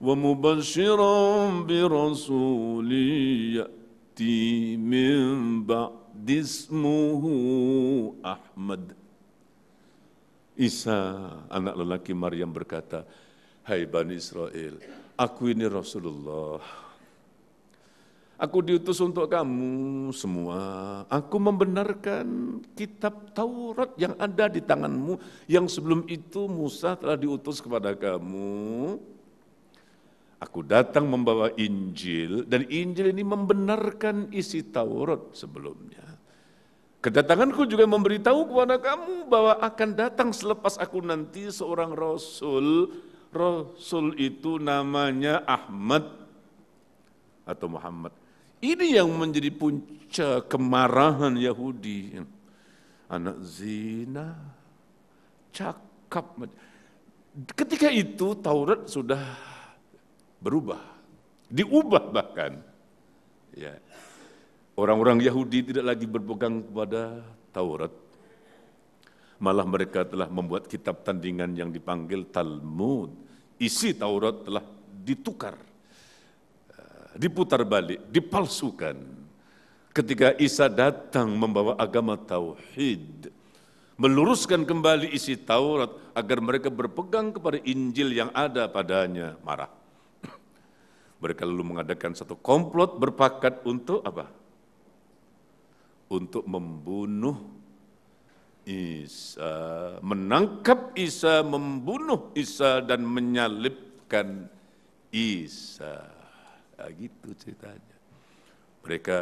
ومبشرا برسول يأتي من بعد Dismuhu Ahmad. Isa, anak lelaki Maryam berkata, Hai Bani Israel, aku ini Rasulullah. Aku diutus untuk kamu semua. Aku membenarkan kitab Taurat yang ada di tanganmu, yang sebelum itu Musa telah diutus kepada kamu Aku datang membawa Injil dan Injil ini membenarkan isi Taurat sebelumnya. Kedatanganku juga memberitahu kepada kamu bahwa akan datang selepas aku nanti seorang rasul. Rasul itu namanya Ahmad atau Muhammad. Ini yang menjadi puncak kemarahan Yahudi. Anak zina, cakap. Ketika itu Taurat sudah berubah, diubah bahkan. Ya. Orang-orang Yahudi tidak lagi berpegang kepada Taurat, malah mereka telah membuat kitab tandingan yang dipanggil Talmud. Isi Taurat telah ditukar, eh, diputar balik, dipalsukan. Ketika Isa datang membawa agama Tauhid, meluruskan kembali isi Taurat agar mereka berpegang kepada Injil yang ada padanya, marah. Mereka lalu mengadakan satu komplot berpakat untuk apa? Untuk membunuh Isa, menangkap Isa, membunuh Isa dan menyalibkan Isa. Begitu ah, gitu ceritanya. Mereka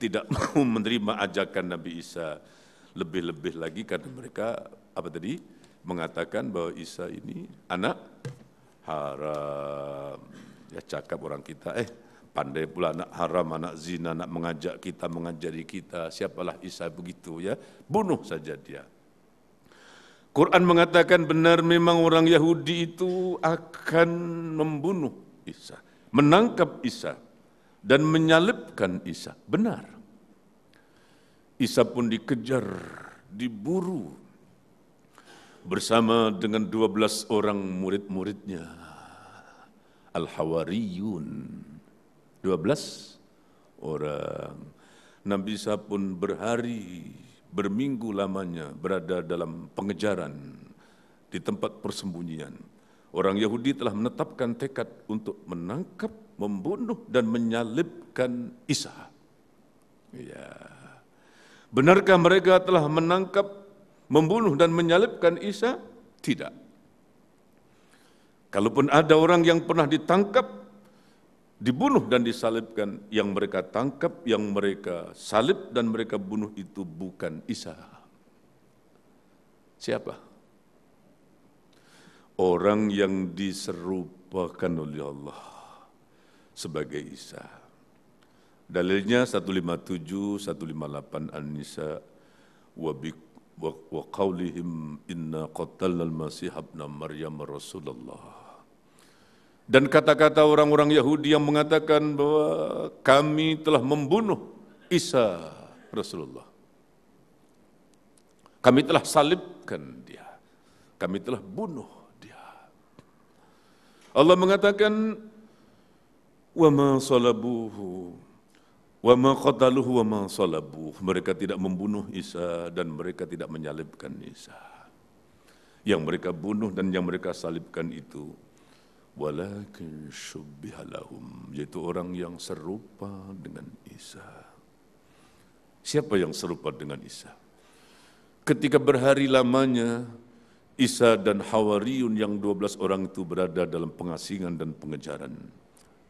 tidak mau menerima ajakan Nabi Isa lebih-lebih lagi karena mereka apa tadi mengatakan bahwa Isa ini anak haram. Ya cakap orang kita, eh pandai pula anak haram, anak zina, nak mengajak kita, mengajari kita, siapalah Isa begitu ya, bunuh saja dia. Quran mengatakan benar memang orang Yahudi itu akan membunuh Isa, menangkap Isa dan menyalibkan Isa. Benar. Isa pun dikejar, diburu bersama dengan 12 orang murid-muridnya al-hawariyun. 12 orang. Nabi Isa pun berhari, berminggu lamanya berada dalam pengejaran di tempat persembunyian. Orang Yahudi telah menetapkan tekad untuk menangkap, membunuh dan menyalibkan Isa. Ya. Benarkah mereka telah menangkap, membunuh dan menyalibkan Isa? Tidak. Kalaupun ada orang yang pernah ditangkap, dibunuh dan disalibkan, yang mereka tangkap, yang mereka salib dan mereka bunuh itu bukan Isa. Siapa? Orang yang diserupakan oleh Allah sebagai Isa. Dalilnya 157, 158 An-Nisa wa wa qaulihim inna qatalna al-masih ibn maryam rasulullah dan kata-kata orang-orang Yahudi yang mengatakan bahwa kami telah membunuh Isa Rasulullah. Kami telah salibkan dia. Kami telah bunuh dia. Allah mengatakan wa ma salabuhu wa ma qataluhu wa ma salabuhu. Mereka tidak membunuh Isa dan mereka tidak menyalibkan Isa. Yang mereka bunuh dan yang mereka salibkan itu Walakin syubbiha yaitu orang yang serupa dengan Isa. Siapa yang serupa dengan Isa? Ketika berhari lamanya, Isa dan Hawariun yang 12 orang itu berada dalam pengasingan dan pengejaran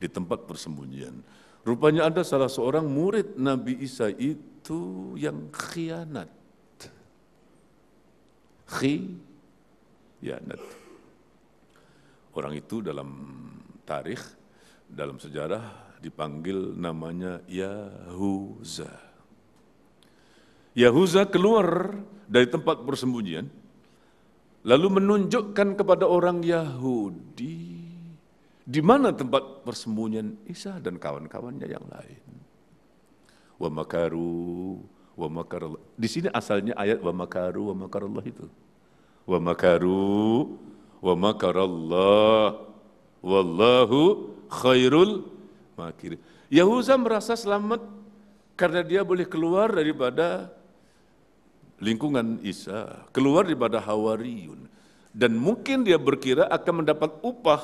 di tempat persembunyian. Rupanya ada salah seorang murid Nabi Isa itu yang khianat. Khianat. Orang itu dalam tarikh, dalam sejarah dipanggil namanya Yahuza. Yahuza keluar dari tempat persembunyian, lalu menunjukkan kepada orang Yahudi di mana tempat persembunyian Isa dan kawan-kawannya yang lain. Wa makaru wa Di sini asalnya ayat wa makaru wa makarullah itu. Wa makaru wa makarallah wallahu khairul makir. Yahuza merasa selamat karena dia boleh keluar daripada lingkungan Isa, keluar daripada Hawariyun. Dan mungkin dia berkira akan mendapat upah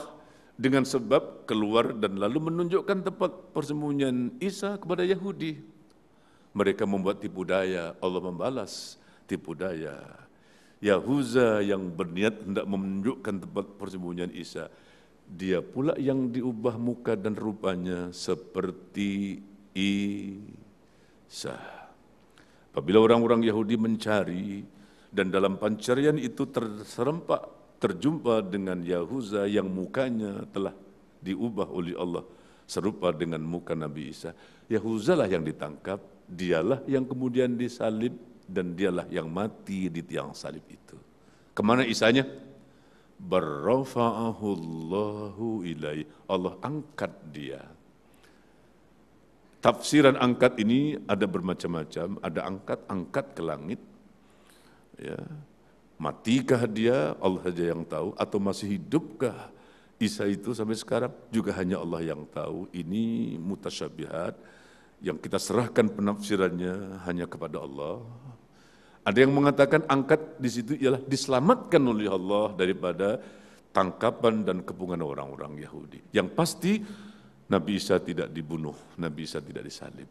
dengan sebab keluar dan lalu menunjukkan tempat persembunyian Isa kepada Yahudi. Mereka membuat tipu daya, Allah membalas tipu daya. Yahuza yang berniat hendak menunjukkan tempat persembunyian Isa. Dia pula yang diubah muka dan rupanya seperti Isa. Apabila orang-orang Yahudi mencari dan dalam pencarian itu terserempak terjumpa dengan Yahuza yang mukanya telah diubah oleh Allah serupa dengan muka Nabi Isa. Yahuzalah yang ditangkap, dialah yang kemudian disalib dan dialah yang mati di tiang salib itu. Kemana isanya? Barrafa'ahullahu ilaih. Allah angkat dia. Tafsiran angkat ini ada bermacam-macam, ada angkat-angkat ke langit. Ya. Matikah dia, Allah saja yang tahu, atau masih hidupkah Isa itu sampai sekarang juga hanya Allah yang tahu. Ini mutasyabihat yang kita serahkan penafsirannya hanya kepada Allah ada yang mengatakan angkat di situ ialah diselamatkan oleh Allah daripada tangkapan dan kepungan orang-orang Yahudi. Yang pasti Nabi Isa tidak dibunuh, Nabi Isa tidak disalib.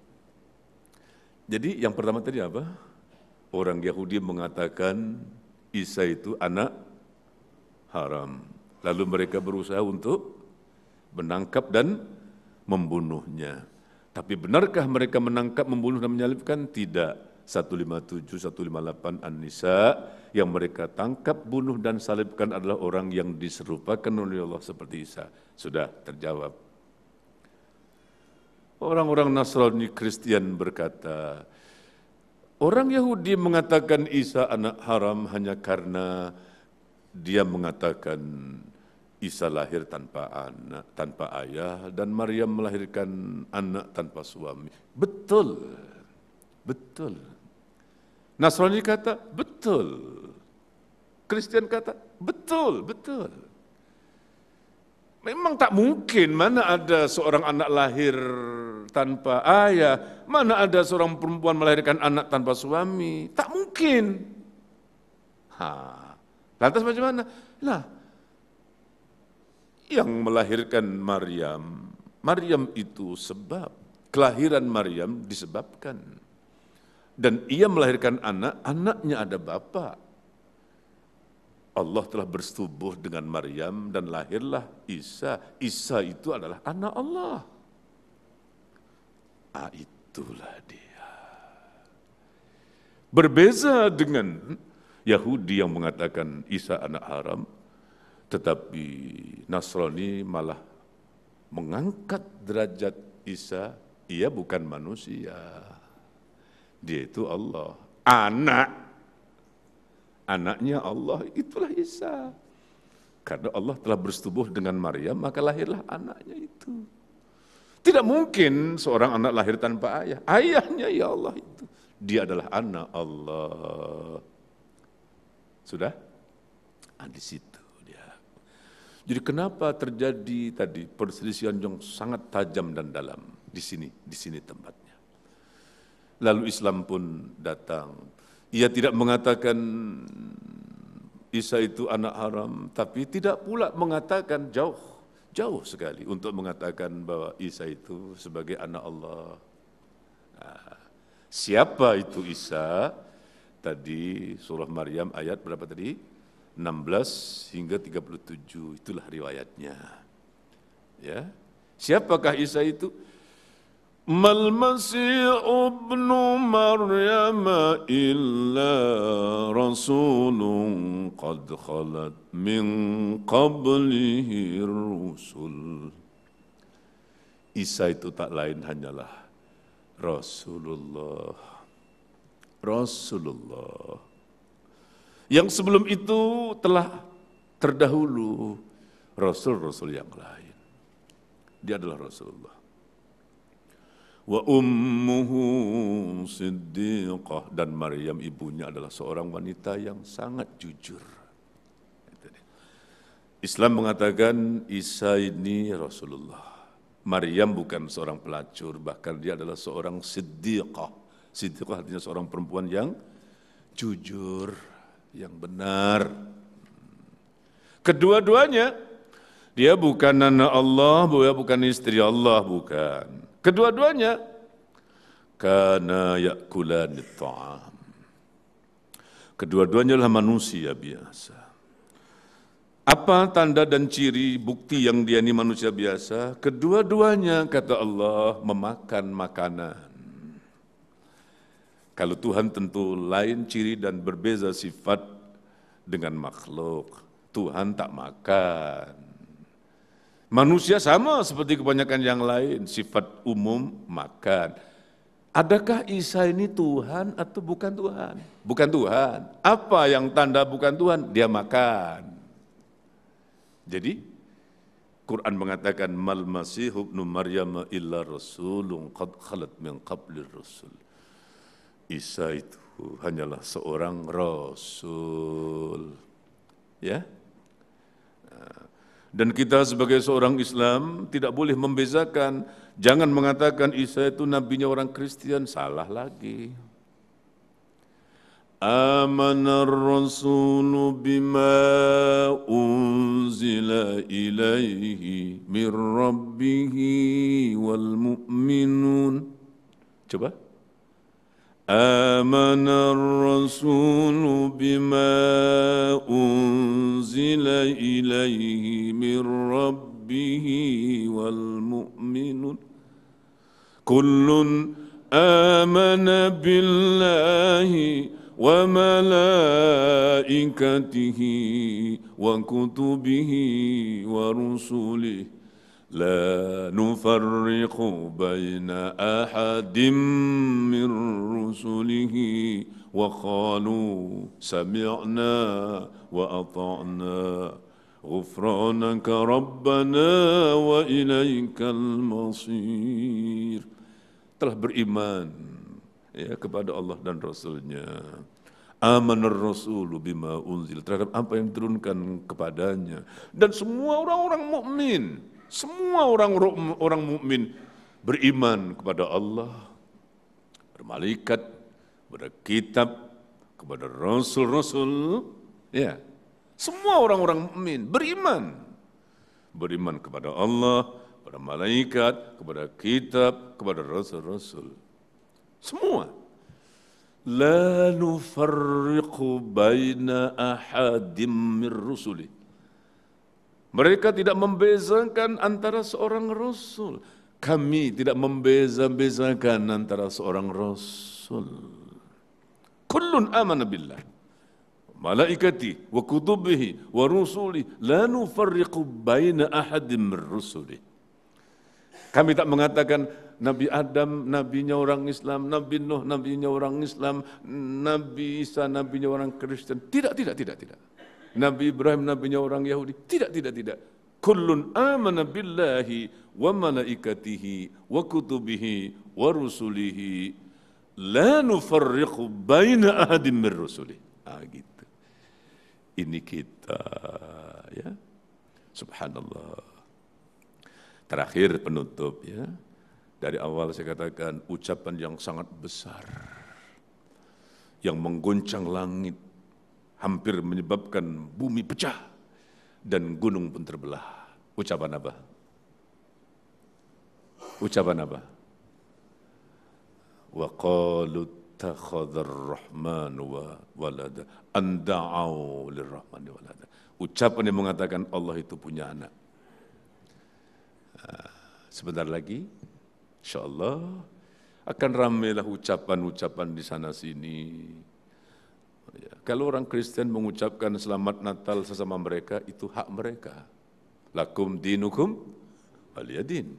Jadi yang pertama tadi apa? Orang Yahudi mengatakan Isa itu anak haram. Lalu mereka berusaha untuk menangkap dan membunuhnya. Tapi benarkah mereka menangkap, membunuh dan menyalibkan? Tidak. 157, 158 An-Nisa yang mereka tangkap, bunuh dan salibkan adalah orang yang diserupakan oleh Allah seperti Isa. Sudah terjawab. Orang-orang Nasrani Kristen berkata, orang Yahudi mengatakan Isa anak haram hanya karena dia mengatakan Isa lahir tanpa anak, tanpa ayah, dan Maria melahirkan anak tanpa suami. Betul, betul. Nasrani kata, betul. Kristen kata, betul, betul. Memang tak mungkin mana ada seorang anak lahir tanpa ayah, mana ada seorang perempuan melahirkan anak tanpa suami, tak mungkin. Ha, lantas bagaimana? Lah, yang melahirkan Maryam, Maryam itu sebab, kelahiran Maryam disebabkan dan ia melahirkan anak, anaknya ada bapak. Allah telah bersetubuh dengan Maryam dan lahirlah Isa. Isa itu adalah anak Allah. Ah, itulah dia. Berbeza dengan Yahudi yang mengatakan Isa anak haram, tetapi Nasrani malah mengangkat derajat Isa, ia bukan manusia dia itu Allah. Anak, anaknya Allah, itulah Isa. Karena Allah telah bersetubuh dengan Maryam, maka lahirlah anaknya itu. Tidak mungkin seorang anak lahir tanpa ayah. Ayahnya ya Allah itu. Dia adalah anak Allah. Sudah? Nah, di situ dia. Jadi kenapa terjadi tadi perselisihan yang sangat tajam dan dalam di sini, di sini tempatnya. Lalu Islam pun datang. Ia tidak mengatakan Isa itu anak haram, tapi tidak pula mengatakan jauh, jauh sekali untuk mengatakan bahwa Isa itu sebagai anak Allah. Nah, siapa itu Isa? Tadi surah Maryam ayat berapa tadi? 16 hingga 37, itulah riwayatnya. Ya. Siapakah Isa itu? ما المسيح ابن مريم إلا رسول قد خلت من قبله الرسل Isa itu tak lain hanyalah Rasulullah. Rasulullah. Yang sebelum itu telah terdahulu Rasul-Rasul yang lain. Dia adalah Rasulullah wa ummuhu siddiqah dan Maryam ibunya adalah seorang wanita yang sangat jujur. Islam mengatakan Isa ini Rasulullah. Maryam bukan seorang pelacur, bahkan dia adalah seorang siddiqah. Siddiqah artinya seorang perempuan yang jujur, yang benar. Kedua-duanya dia bukan anak Allah, bukan istri Allah, bukan. Kedua-duanya karena yakulani ta'am. Kedua-duanya adalah manusia biasa. Apa tanda dan ciri bukti yang dia ini manusia biasa? Kedua-duanya kata Allah memakan makanan. Kalau Tuhan tentu lain ciri dan berbeza sifat dengan makhluk. Tuhan tak makan. Manusia sama seperti kebanyakan yang lain, sifat umum makan. Adakah Isa ini Tuhan atau bukan Tuhan? Bukan Tuhan. Apa yang tanda bukan Tuhan? Dia makan. Jadi Quran mengatakan mal masih ibnu maryam illa rasulun qad khalat min qablir rasul. Isa itu hanyalah seorang rasul. Ya, dan kita sebagai seorang Islam tidak boleh membezakan. Jangan mengatakan Isa itu nabinya orang Kristen, salah lagi. آمن الرسول بما أنزل إليه من ربه والمؤمنون coba آمن الرسول بما أنزل إليه من ربه والمؤمنون كل آمن بالله وملائكته وكتبه ورسله لا نفرق بين أحد من رسله وقالوا سمعنا وأطعنا غفرانك ربنا وإليك المصير telah beriman ya kepada Allah dan Rasulnya. Amanar Rasulu bima unzil terhadap apa yang diturunkan kepadanya dan semua orang-orang mukmin Semua orang orang mukmin beriman kepada Allah, kepada kepada kitab, kepada rasul-rasul. Ya. Semua orang-orang mukmin beriman. Beriman kepada Allah, kepada malaikat, kepada kitab, kepada rasul-rasul. Semua. La nufarriqu baina ahadim min rusulih. Mereka tidak membezakan antara seorang rasul. Kami tidak membeza-bezakan antara seorang rasul. Kullun amana billah. Malaikati wa kutubihi wa rusuli la nufarriqu baina ahadim rusuli. Kami tak mengatakan Nabi Adam nabinya orang Islam, Nabi Nuh nabinya orang Islam, Nabi Isa nabinya orang Kristen. Tidak, tidak, tidak, tidak. Nabi Ibrahim nabinya orang Yahudi. Tidak, tidak, tidak. Kullun amana billahi wa malaikatihi wa kutubihi wa rusulihi la nufarriqu baina ahadin min rusulih. Ah gitu. Ini kita ya. Subhanallah. Terakhir penutup ya. Dari awal saya katakan ucapan yang sangat besar yang mengguncang langit hampir menyebabkan bumi pecah dan gunung pun terbelah. Ucapan apa? Ucapan apa? Wa qalu takhadhar rahman wa walada an lirrahman walada. Ucapan yang mengatakan Allah itu punya anak. Ah, sebentar lagi, insya Allah akan ramailah ucapan-ucapan di sana sini. Iya. Kalau orang Kristen mengucapkan selamat Natal sesama mereka, itu hak mereka. Lakum dinukum waliyadin.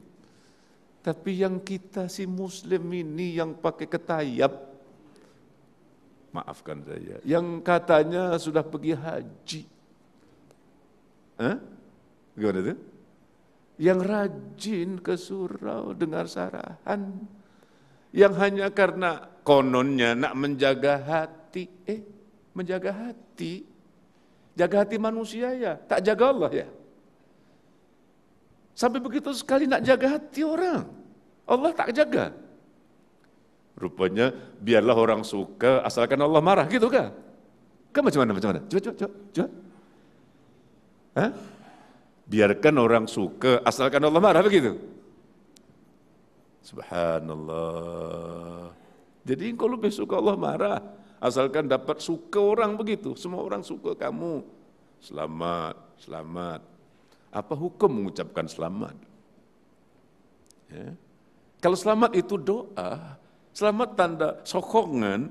Tapi yang kita si muslim ini yang pakai ketayap, maafkan saya, yang katanya sudah pergi haji. Hah? Gimana itu? Yang rajin ke surau dengar sarahan, yang hanya karena kononnya nak menjaga hati, eh menjaga hati. Jaga hati manusia ya, tak jaga Allah ya. Sampai begitu sekali nak jaga hati orang. Allah tak jaga. Rupanya biarlah orang suka asalkan Allah marah gitu kah? Kan macam mana, macam mana? Coba, coba, coba, coba. Hah? Biarkan orang suka asalkan Allah marah begitu. Subhanallah. Jadi engkau lebih suka Allah marah Asalkan dapat suka orang begitu, semua orang suka kamu. Selamat, selamat. Apa hukum mengucapkan selamat? Ya. Kalau selamat itu doa, selamat tanda sokongan,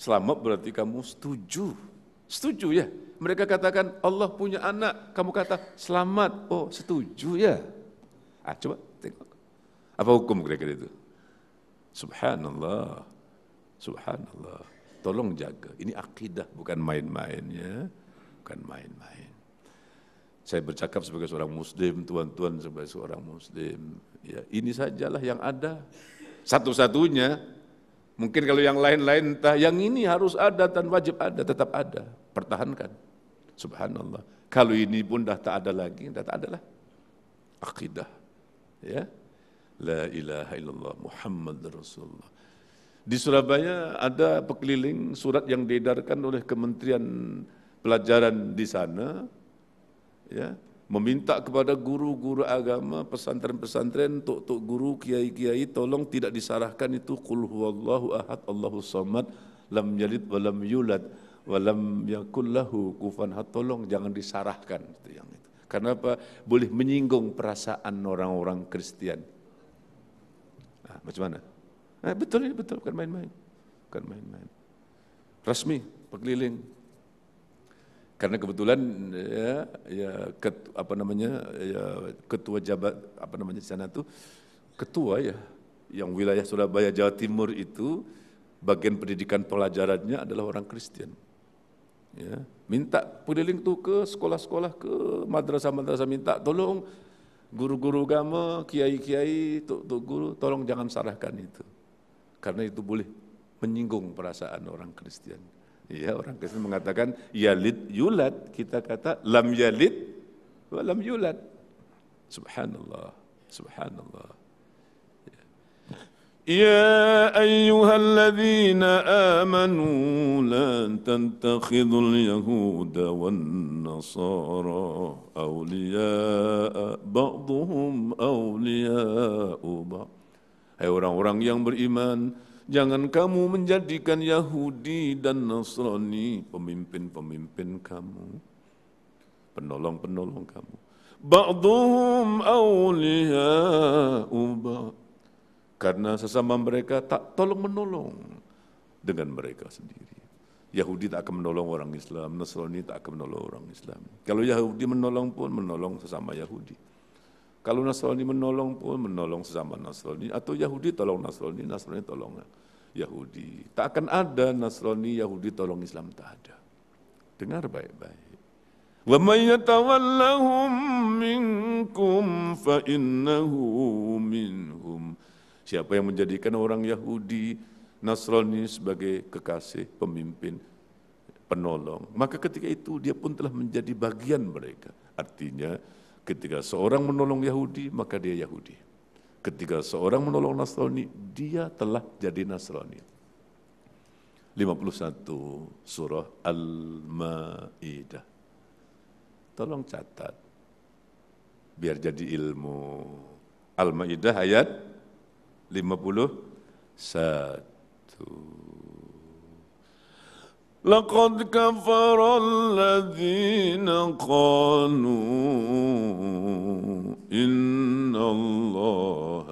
selamat berarti kamu setuju. Setuju ya? Mereka katakan Allah punya anak, kamu kata selamat. Oh, setuju ya? Ah, coba tengok. Apa hukum kira-kira itu? Subhanallah. Subhanallah. Tolong jaga. Ini akidah bukan main-main ya. Bukan main-main. Saya bercakap sebagai seorang muslim, tuan-tuan sebagai seorang muslim. Ya, ini sajalah yang ada. Satu-satunya mungkin kalau yang lain-lain entah, yang ini harus ada dan wajib ada, tetap ada. Pertahankan. Subhanallah. Kalau ini pun dah tak ada lagi, dah tak ada lah. Akidah. Ya. La ilaha illallah Muhammad Rasulullah. Di Surabaya ada pekeliling surat yang diedarkan oleh Kementerian Pelajaran di sana, ya, meminta kepada guru-guru agama, pesantren-pesantren, tok-tok guru, kiai-kiai, tolong tidak disarahkan itu qul huwallahu ahad, Allahu samad, lam yalid wa lam yulad wa lam yakul lahu kufuwan Tolong jangan disarahkan itu yang itu. Karena apa? Boleh menyinggung perasaan orang-orang Kristen. Nah, macam mana? Eh, betul ini ya, betul, bukan main-main. Bukan main-main. Resmi, berkeliling. Karena kebetulan ya, ya ket, apa namanya ya, ketua jabat apa namanya di sana itu, ketua ya yang wilayah Surabaya Jawa Timur itu bagian pendidikan pelajarannya adalah orang Kristen. Ya, minta keliling tuh ke sekolah-sekolah ke madrasah-madrasah minta tolong guru-guru agama, kiai-kiai, tok guru, tolong jangan sarahkan itu karena itu boleh menyinggung perasaan orang Kristen. Ya, orang Kristen mengatakan yalid yulat kita kata lam yalid wa lam yulad. Subhanallah, subhanallah. يا أيها الذين آمنوا لا تتخذوا اليهود والنصارى أولياء بعضهم أولياء بعض Hai orang-orang yang beriman, jangan kamu menjadikan Yahudi dan Nasrani pemimpin-pemimpin kamu, penolong-penolong kamu. Ba'duhum awliya'u Karena sesama mereka tak tolong-menolong dengan mereka sendiri. Yahudi tak akan menolong orang Islam, Nasrani tak akan menolong orang Islam. Kalau Yahudi menolong pun menolong sesama Yahudi. Kalau Nasrani menolong pun menolong sesama Nasrani atau Yahudi tolong Nasrani, Nasrani tolong Yahudi. Tak akan ada Nasrani Yahudi tolong Islam tak ada. Dengar baik-baik. Wa may yatawallahum minkum fa innahu minhum. Siapa yang menjadikan orang Yahudi Nasrani sebagai kekasih, pemimpin, penolong, maka ketika itu dia pun telah menjadi bagian mereka. Artinya Ketika seorang menolong Yahudi, maka dia Yahudi. Ketika seorang menolong Nasrani, dia telah jadi Nasrani. 51 surah Al-Ma'idah. Tolong catat. Biar jadi ilmu. Al-Ma'idah ayat 51. لقد كفر الذين قالوا إن الله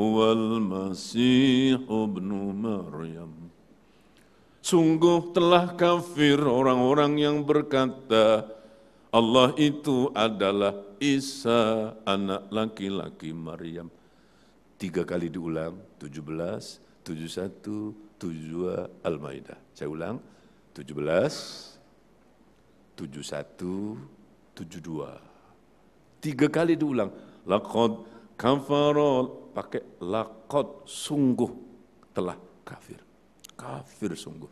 هو المسيح ابن مريم Sungguh telah kafir orang-orang yang berkata, Allah itu adalah Isa anak laki-laki Maryam. Tiga kali diulang, 17, 71, 72, Al-Ma'idah. Saya ulang, 17, 71, 72. Tiga kali diulang. Lakot kafarol pakai lakot sungguh telah kafir. Kafir sungguh.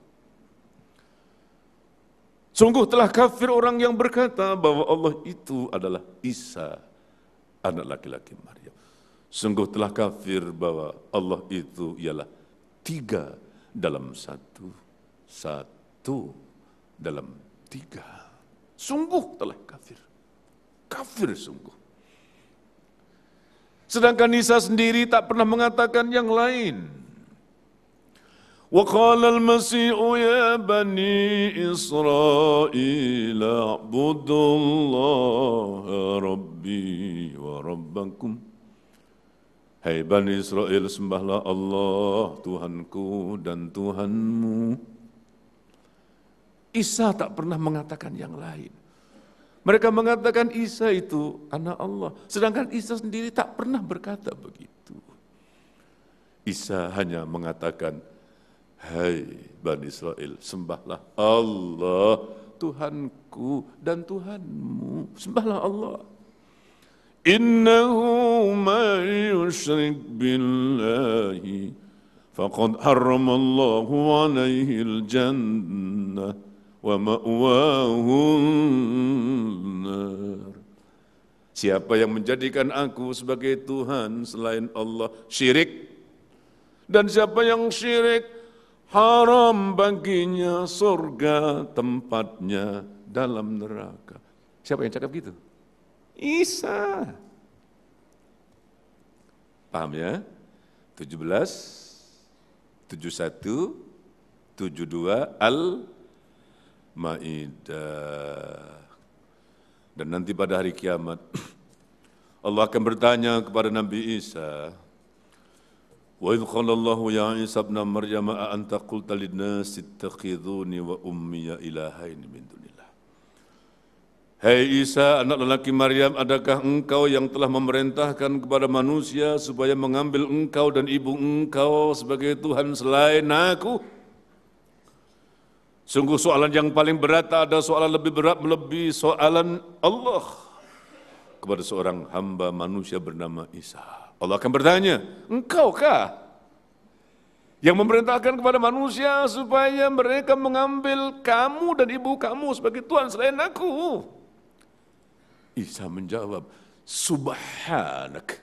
Sungguh telah kafir orang yang berkata bahwa Allah itu adalah Isa, anak laki-laki Maryam. Sungguh telah kafir bahwa Allah itu ialah tiga dalam satu, satu satu dalam tiga. Sungguh telah kafir. Kafir sungguh. Sedangkan Nisa sendiri tak pernah mengatakan yang lain. وقال المسيح يا بني إسرائيل اعبدوا الله ربي وربكم Hai hey Bani Israel, sembahlah Allah, Tuhanku dan Tuhanmu. Isa tak pernah mengatakan yang lain. Mereka mengatakan Isa itu anak Allah. Sedangkan Isa sendiri tak pernah berkata begitu. Isa hanya mengatakan, Hai Bani Israel, sembahlah Allah, Tuhanku dan Tuhanmu. Sembahlah Allah. Innahu man yushrik billahi faqad harramallahu alaihi al-jannah وَمَأْوَاهُ النَّارِ Siapa yang menjadikan aku sebagai Tuhan selain Allah syirik dan siapa yang syirik haram baginya surga tempatnya dalam neraka. Siapa yang cakap gitu? Isa. Paham ya? 17, 71, 72, Al Ma'idah. Eh, dan nanti pada hari kiamat, Allah akan bertanya kepada Nabi Isa, وإذ قال الله يا عيسى ابن مريم أأنت قلت للناس اتخذوني وأمي إلهين من دون الله Hei Isa, anak lelaki Maryam, adakah engkau yang telah memerintahkan kepada manusia supaya mengambil engkau dan ibu engkau sebagai Tuhan selain aku? Sungguh soalan yang paling berat tak ada soalan lebih berat melebihi soalan Allah kepada seorang hamba manusia bernama Isa. Allah akan bertanya, engkaukah yang memerintahkan kepada manusia supaya mereka mengambil kamu dan ibu kamu sebagai Tuhan selain aku? Isa menjawab, Subhanak,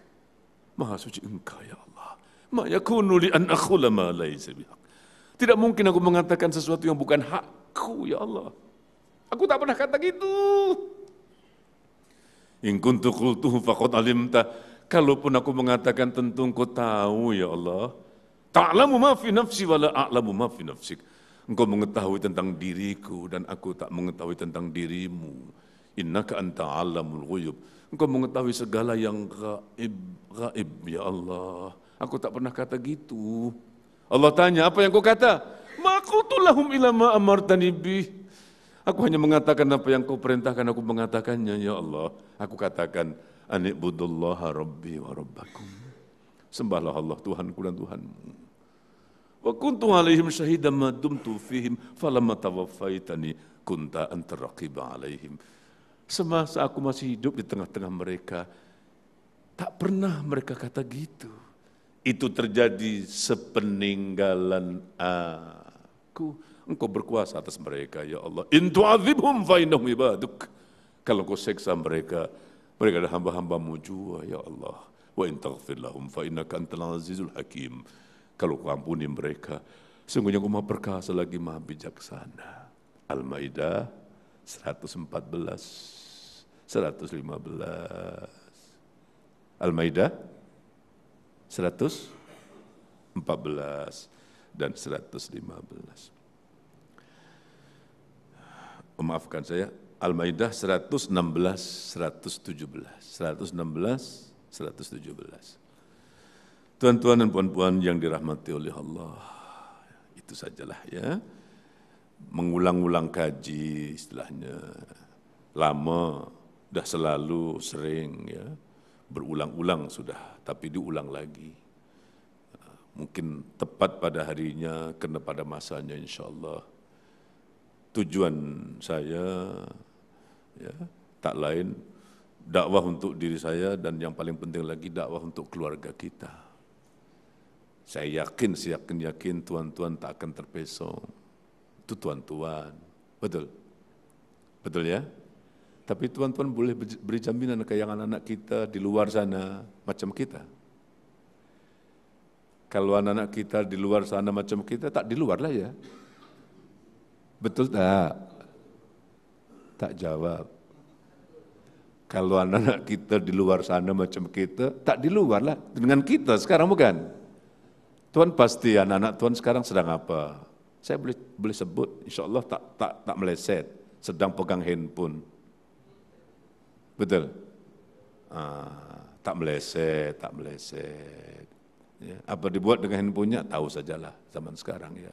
maha suci engkau ya Allah. Ma yakunu li an akhula ma Tidak mungkin aku mengatakan sesuatu yang bukan hakku, ya Allah. Aku tak pernah kata gitu. In kuntu qultuhu faqad alimta. Kalaupun aku mengatakan tentu engkau tahu ya Allah. Ta'lamu ma fi nafsi wa la a'lamu ma fi nafsik. Engkau mengetahui tentang diriku dan aku tak mengetahui tentang dirimu. Innaka anta alamul ghuyub. Engkau mengetahui segala yang gaib, gaib ya Allah. Aku tak pernah kata gitu. Allah tanya, apa yang kau kata? Makutulahum ilama amartani bih. Aku hanya mengatakan apa yang kau perintahkan, aku mengatakannya, ya Allah. Aku katakan, anibudullaha rabbi wa rabbakum. Sembahlah Allah Tuhanku dan Tuhanmu. Wa kuntu alaihim syahidan ma dumtu fihim falamma tawaffaitani kunta antar alaihim. Semasa aku masih hidup di tengah-tengah mereka, tak pernah mereka kata gitu itu terjadi sepeninggalan aku. Engkau berkuasa atas mereka, ya Allah. intu azibhum fa'innahum ibaduk. Kalau kau seksa mereka, mereka adalah hamba-hambamu jua, ya Allah. Wa in taghfir lahum fa'innaka antal azizul hakim. Kalau kau ampuni mereka, sungguhnya kau maha perkasa lagi maha bijaksana. Al-Ma'idah 114, 115. Al-Ma'idah 114 dan 115. Maafkan saya, Al-Maidah 116, 117, 116, 117. Tuan-tuan dan puan-puan yang dirahmati oleh Allah, itu sajalah ya. Mengulang-ulang kaji istilahnya, lama, dah selalu, sering ya berulang-ulang sudah, tapi diulang lagi. Mungkin tepat pada harinya, kena pada masanya insya Allah. Tujuan saya ya, tak lain dakwah untuk diri saya dan yang paling penting lagi dakwah untuk keluarga kita. Saya yakin, saya yakin-yakin tuan-tuan tak akan terpesong. Itu tuan-tuan. Betul? Betul ya? Tapi tuan-tuan boleh beri jaminan ke yang anak-anak kita di luar sana macam kita. Kalau anak-anak kita di luar sana macam kita, tak di luar lah ya. Betul tak? Tak jawab. Kalau anak-anak kita di luar sana macam kita, tak di luar lah. Dengan kita sekarang bukan? Tuhan pasti anak-anak Tuhan sekarang sedang apa? Saya boleh boleh sebut, insya Allah tak tak tak meleset, sedang pegang handphone Betul. Ah, tak meleset, tak meleset. Ya, apa dibuat dengan handphonenya tahu sajalah zaman sekarang ya.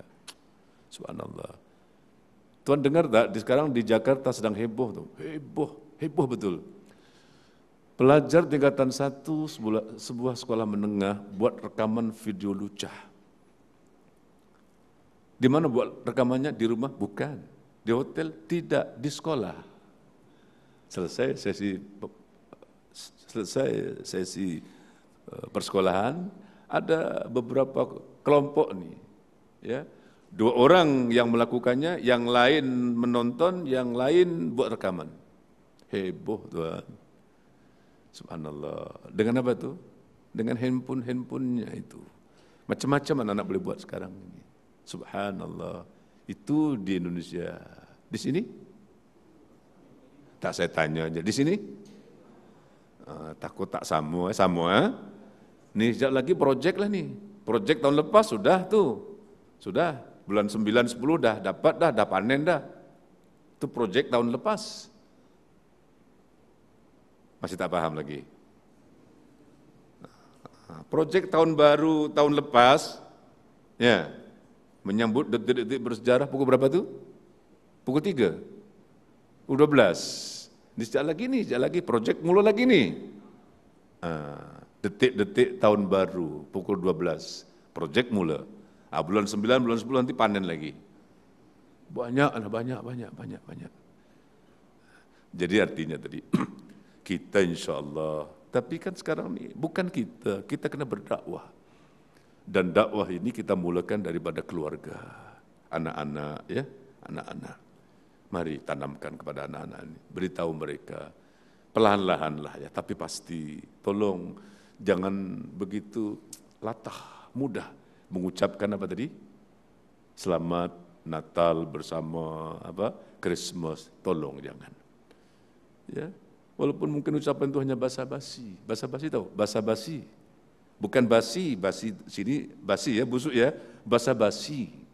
Subhanallah. Tuhan dengar tak di sekarang di Jakarta sedang heboh tuh. Heboh, heboh betul. Pelajar tingkatan satu sebuah, sebuah sekolah menengah buat rekaman video lucah. Di mana buat rekamannya? Di rumah? Bukan. Di hotel? Tidak. Di sekolah selesai sesi selesai sesi eh, persekolahan ada beberapa kelompok nih ya dua orang yang melakukannya yang lain menonton yang lain buat rekaman heboh Tuhan subhanallah dengan apa tuh dengan handphone handphonenya itu macam-macam anak-anak boleh buat sekarang ini subhanallah itu di Indonesia di sini Tak saya tanya aja, di sini? Uh, takut tak sama, eh, sama. Eh? Nih, sejak lagi proyek lah nih. Proyek tahun lepas sudah tuh. Sudah, bulan 9 10 dah dapat dah, dah panen dah. Itu proyek tahun lepas. Masih tak paham lagi. Ah, proyek tahun baru tahun lepas ya menyambut detik-detik bersejarah pukul berapa tuh? Pukul 3. Pukul 12. Ini sejak lagi nih, sejak lagi projek mula lagi nih. Ah, detik-detik tahun baru, pukul 12, projek mula. Ah, bulan 9, bulan 10 nanti panen lagi. Banyak, lah, banyak, banyak, banyak, banyak. Jadi artinya tadi, kita insya Allah, tapi kan sekarang ini bukan kita, kita kena berdakwah. Dan dakwah ini kita mulakan daripada keluarga, anak-anak ya, anak-anak. Mari tanamkan kepada anak-anak ini, beritahu mereka. Pelan-lahan lah ya, tapi pasti. Tolong jangan begitu latah, mudah mengucapkan apa tadi? Selamat Natal bersama apa? Christmas. Tolong jangan. Ya. Walaupun mungkin ucapan itu hanya basa-basi. Basa-basi tahu? Basa-basi. Bukan basi, basi sini basi ya, busuk ya. Basa-basi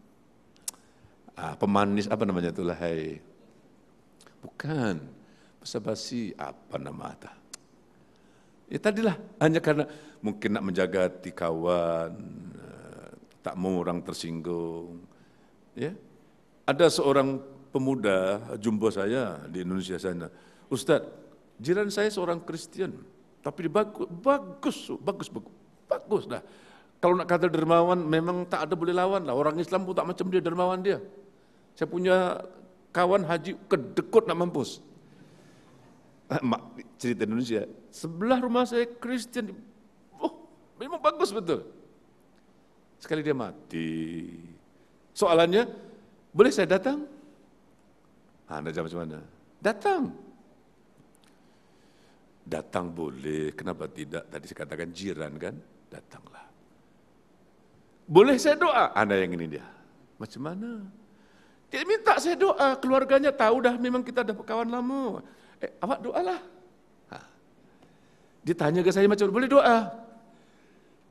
ah, pemanis apa namanya itu lahai. Bukan, basa-basi apa nama ada. Ya tadilah, hanya karena mungkin nak menjaga tikawan, eh, tak mau orang tersinggung. Ya, ada seorang pemuda jumbo saya di Indonesia sana, Ustaz, jiran saya seorang Kristen, tapi bagus, bagus, bagus, bagus, bagus dah Kalau nak kata dermawan, memang tak ada boleh lawan lah. Orang Islam pun tak macam dia, dermawan dia. Saya punya kawan haji kedekut nak mampus. Eh, mak, cerita Indonesia. Sebelah rumah saya Kristian, oh, memang bagus betul. Sekali dia mati. Soalannya, boleh saya datang? Ha, anda jam macam mana? Datang. Datang boleh, kenapa tidak? Tadi saya katakan jiran kan? Datang. Boleh saya doa? Ada yang ini dia. Macam mana? Dia minta saya doa, keluarganya tahu dah memang kita ada kawan lama. Eh, awak doalah. Dia tanya ke saya macam, boleh doa?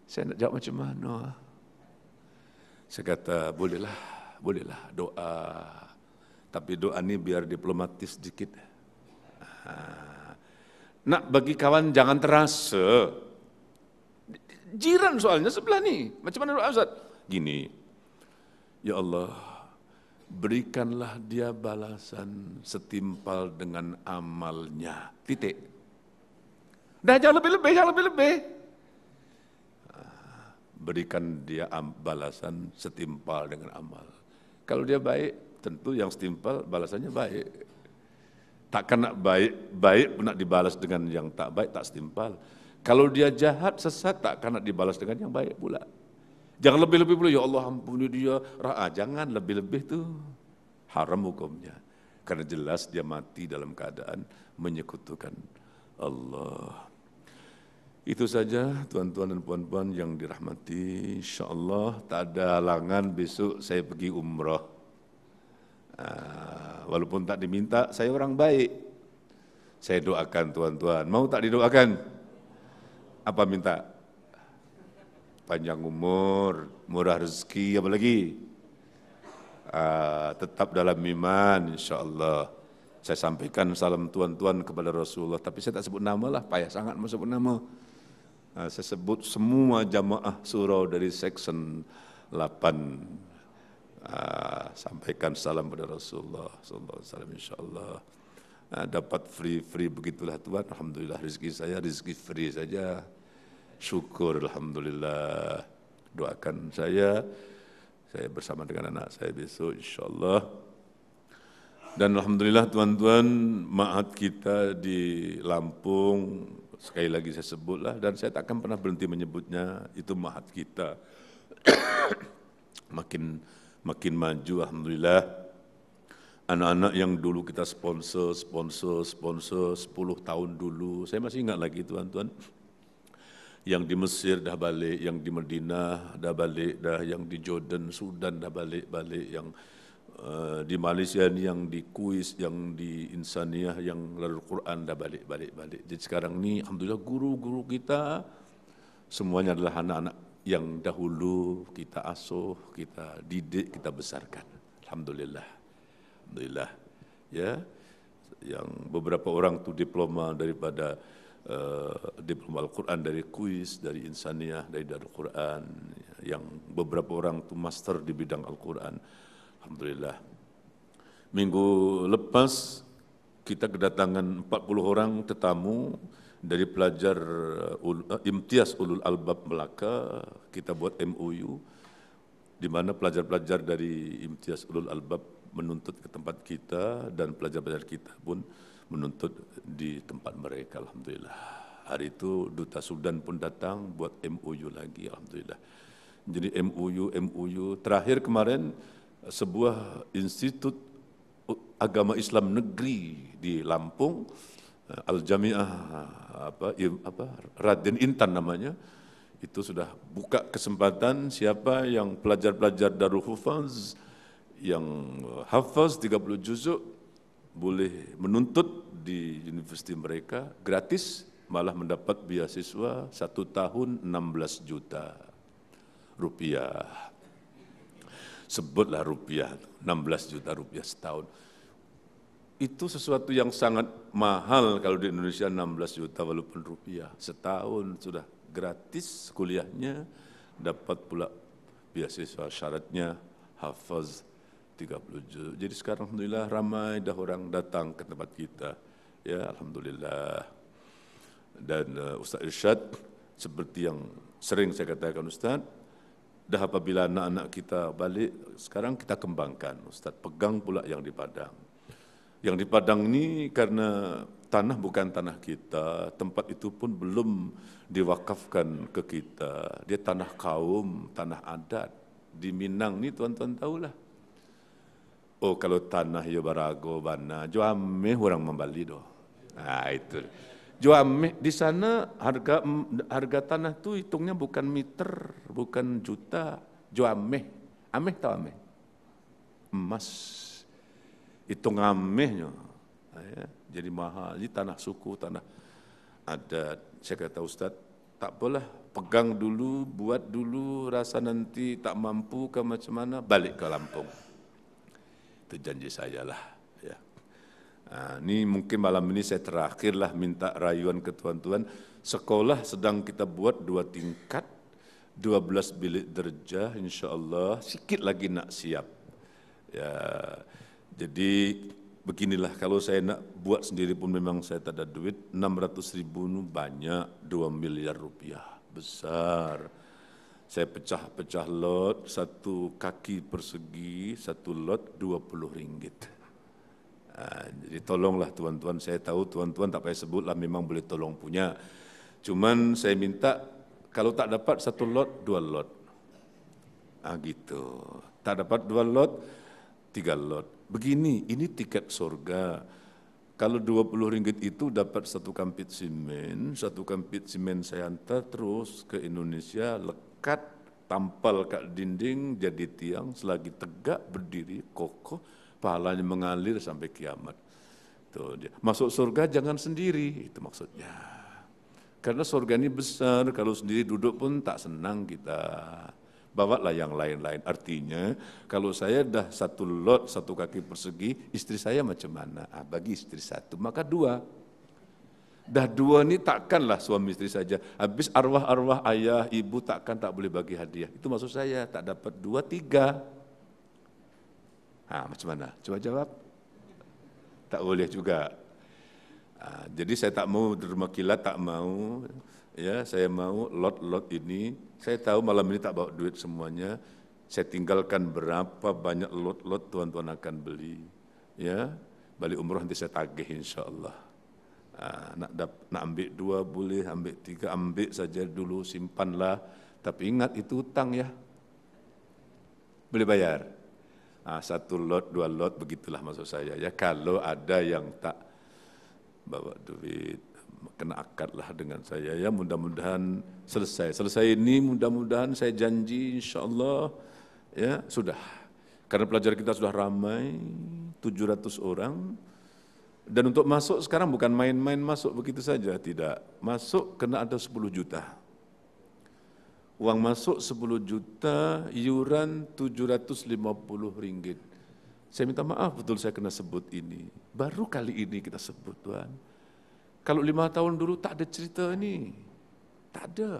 Saya nak jawab macam mana? Saya kata, bolehlah, bolehlah doa. Tapi doa ini biar diplomatis sedikit. Nak bagi kawan jangan terasa. Jiran soalnya sebelah nih. Macam mana doa Ustaz? Gini, ya Allah, berikanlah dia balasan setimpal dengan amalnya. Titik. Dah jangan lebih-lebih, jangan lebih-lebih. Ah, berikan dia balasan setimpal dengan amal. Kalau dia baik, tentu yang setimpal balasannya baik. Takkan nak baik, baik pun nak dibalas dengan yang tak baik, tak setimpal kalau dia jahat, sesat, tak karena dibalas dengan yang baik pula. Jangan lebih-lebih pula, ya Allah ampuni dia. Raah jangan lebih-lebih tuh haram hukumnya. Karena jelas dia mati dalam keadaan menyekutukan Allah. Itu saja tuan-tuan dan puan-puan yang dirahmati. Insya Allah tak ada halangan besok saya pergi umroh. Ah, walaupun tak diminta, saya orang baik. Saya doakan tuan-tuan. Mau tak didoakan? apa minta? Panjang umur, murah rezeki, apalagi uh, ah, tetap dalam iman insya Allah. Saya sampaikan salam tuan-tuan kepada Rasulullah, tapi saya tak sebut nama lah, payah sangat mau sebut nama. Uh, saya sebut semua jamaah surau dari section 8 uh, ah, sampaikan salam kepada Rasulullah sallallahu alaihi wasallam Nah, dapat free-free begitulah Tuhan, Alhamdulillah rezeki saya, rezeki free saja, syukur Alhamdulillah. Doakan saya, saya bersama dengan anak saya besok insya Allah. Dan Alhamdulillah tuan-tuan, maat kita di Lampung, sekali lagi saya sebutlah, dan saya tak akan pernah berhenti menyebutnya, itu maat kita. makin makin maju Alhamdulillah anak-anak yang dulu kita sponsor, sponsor, sponsor 10 tahun dulu. Saya masih ingat lagi tuan-tuan. Yang di Mesir dah balik, yang di Medina dah balik, dah yang di Jordan, Sudan dah balik-balik, yang uh, di Malaysia ni, yang di Kuis, yang di Insaniah, yang lalu Quran dah balik-balik-balik. Jadi sekarang ni Alhamdulillah guru-guru kita semuanya adalah anak-anak yang dahulu kita asuh, kita didik, kita besarkan. Alhamdulillah. alhamdulillah ya yang beberapa orang tuh diploma daripada uh, diploma Al-Qur'an dari kuis, dari insaniah, dari Darul Qur'an, yang beberapa orang tuh master di bidang Al-Qur'an. Alhamdulillah. Minggu lepas kita kedatangan 40 orang tetamu dari pelajar eh, uh, eh, Imtias Ulul Albab Melaka, kita buat MOU di mana pelajar-pelajar dari Imtias Ulul Albab menuntut ke tempat kita dan pelajar-pelajar kita pun menuntut di tempat mereka alhamdulillah. Hari itu duta Sudan pun datang buat MOU lagi alhamdulillah. Jadi MOU MOU terakhir kemarin eh, sebuah institut eh, agama Islam negeri di Lampung eh, Al Jamiah apa apa Raden Intan namanya itu sudah buka kesempatan siapa yang pelajar-pelajar Darul Hufaz yang eh, hafaz 30 juzuk boleh menuntut di universiti mereka gratis malah mendapat beasiswa satu tahun 16 juta rupiah. Sebutlah rupiah, 16 juta rupiah setahun. Itu sesuatu yang sangat mahal kalau di Indonesia 16 juta walaupun rupiah. Setahun sudah gratis kuliahnya, dapat pula beasiswa syaratnya hafaz 30 Jadi sekarang alhamdulillah ramai dah orang datang ke tempat kita. Ya, alhamdulillah. Dan uh, Ustaz Irsyad seperti yang sering saya katakan Ustaz, dah apabila anak-anak kita balik, sekarang kita kembangkan Ustaz, pegang pula yang di Padang. Yang di Padang ini karena tanah bukan tanah kita, tempat itu pun belum diwakafkan ke kita. Dia tanah kaum, tanah adat. Di Minang ni tuan-tuan tahulah, Oh kalau tanah yo barago bana, jo ameh orang membeli do. Nah itu. Jo ameh di sana harga harga tanah tu hitungnya bukan meter, bukan juta, jo ameh. Ameh tau ameh. Emas. Hitung amehnya. Ah, ya, jadi mahal, jadi tanah suku, tanah ada Saya kata Ustaz, tak apalah, pegang dulu, buat dulu, rasa nanti tak mampu ke macam mana, balik ke Lampung. itu janji saya lah. Ya. Nah, ini mungkin malam ini saya terakhir lah minta rayuan ke tuan-tuan. Sekolah sedang kita buat dua tingkat, 12 bilik derjah insya Allah, sikit lagi nak siap. Ya, jadi beginilah kalau saya nak buat sendiri pun memang saya tak ada duit, 600 ribu banyak, 2 miliar rupiah, besar saya pecah-pecah lot, satu kaki persegi, satu lot 20 ringgit. Ah, jadi tolonglah tuan-tuan, saya tahu tuan-tuan tak payah sebutlah memang boleh tolong punya. Cuman saya minta kalau tak dapat satu lot, dua lot. Ah gitu. Tak dapat dua lot, tiga lot. Begini, ini tiket surga. Kalau 20 ringgit itu dapat satu kampit simen, satu kampit simen saya hantar terus ke Indonesia, tampal ke dinding, jadi tiang, selagi tegak berdiri, kokoh, pahalanya mengalir sampai kiamat. Tuh, dia. Masuk surga jangan sendiri, itu maksudnya. Karena surga ini besar, kalau sendiri duduk pun tak senang kita. Bawalah yang lain-lain. Artinya, kalau saya dah satu lot, satu kaki persegi, istri saya macam mana? Ah, bagi istri satu, maka dua Dah dua ini takkanlah suami istri saja. Habis arwah-arwah ayah, ibu takkan tak boleh bagi hadiah. Itu maksud saya, tak dapat dua, tiga. Nah, macam mana? Coba jawab. Tak boleh juga. Nah, jadi saya tak mau derma kilat, tak mau. Ya, saya mau lot-lot ini. Saya tahu malam ini tak bawa duit semuanya. Saya tinggalkan berapa banyak lot-lot tuan-tuan akan beli. Ya, balik umroh nanti saya tagih insya Allah. Ah, nak dap, nak ambil dua boleh, ambil tiga ambil saja dulu simpanlah. Tapi ingat itu hutang ya. Boleh bayar. Ha, satu lot, dua lot begitulah maksud saya ya. Kalau ada yang tak bawa duit kena akadlah dengan saya ya. Mudah-mudahan selesai. Selesai ini mudah-mudahan saya janji insyaallah ya sudah. Karena pelajar kita sudah ramai 700 orang, Dan untuk masuk sekarang bukan main-main masuk begitu saja, tidak. Masuk kena ada 10 juta. Uang masuk 10 juta, iuran 750 ringgit. Saya minta maaf betul saya kena sebut ini. Baru kali ini kita sebut Tuhan. Kalau lima tahun dulu tak ada cerita ini. Tak ada.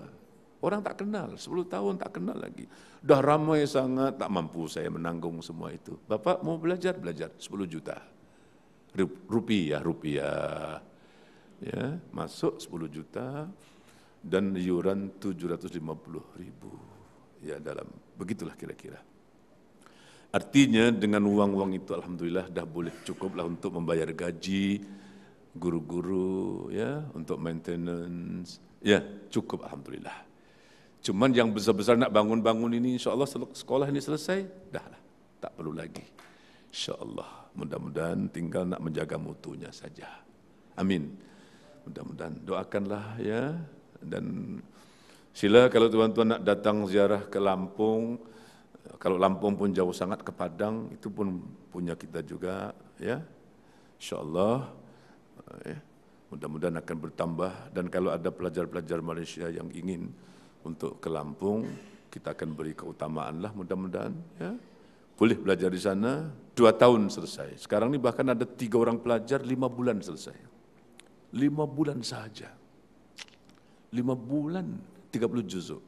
Orang tak kenal, 10 tahun tak kenal lagi. Dah ramai sangat, tak mampu saya menanggung semua itu. Bapak mau belajar, belajar 10 juta. rupiah rupiah ya masuk 10 juta dan iuran 750 ribu ya dalam begitulah kira-kira artinya dengan uang-uang itu alhamdulillah dah boleh cukuplah untuk membayar gaji guru-guru ya untuk maintenance ya cukup alhamdulillah cuman yang besar-besar nak bangun-bangun ini insyaallah sekolah ini selesai dah lah tak perlu lagi insyaallah Mudah-mudahan tinggal nak menjaga mutunya saja. Amin. Mudah-mudahan doakanlah ya. Dan sila kalau tuan-tuan nak datang ziarah ke Lampung, kalau Lampung pun jauh sangat ke Padang, itu pun punya kita juga ya. InsyaAllah ya. Mudah-mudahan akan bertambah dan kalau ada pelajar-pelajar Malaysia yang ingin untuk ke Lampung, kita akan beri keutamaan lah mudah-mudahan ya. Boleh belajar di sana, dua tahun selesai. Sekarang ini bahkan ada tiga orang pelajar lima bulan selesai. Lima bulan saja. Lima bulan, tiga puluh juzuk.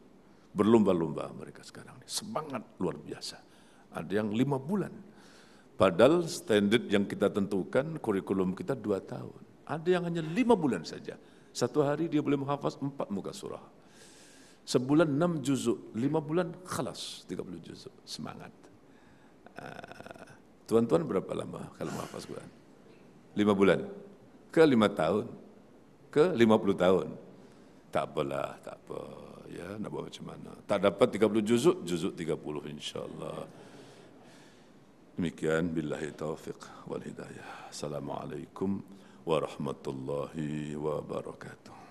Berlomba-lomba mereka sekarang ini. Semangat luar biasa. Ada yang lima bulan. Padahal standard yang kita tentukan, kurikulum kita dua tahun. Ada yang hanya lima bulan saja. Satu hari dia boleh menghafaz empat muka surah. Sebulan enam juzuk, lima bulan khalas, puluh juzuk. Semangat. Ah, Tuan-tuan berapa lama kalau menghafaz Quran? Lima bulan? Ke lima tahun? Ke lima puluh tahun? Tak apalah, tak apa. Ya, nak buat macam mana. Tak dapat 30 juzuk, juzuk 30 insyaAllah. Demikian, billahi taufiq wal hidayah. Assalamualaikum warahmatullahi wabarakatuh.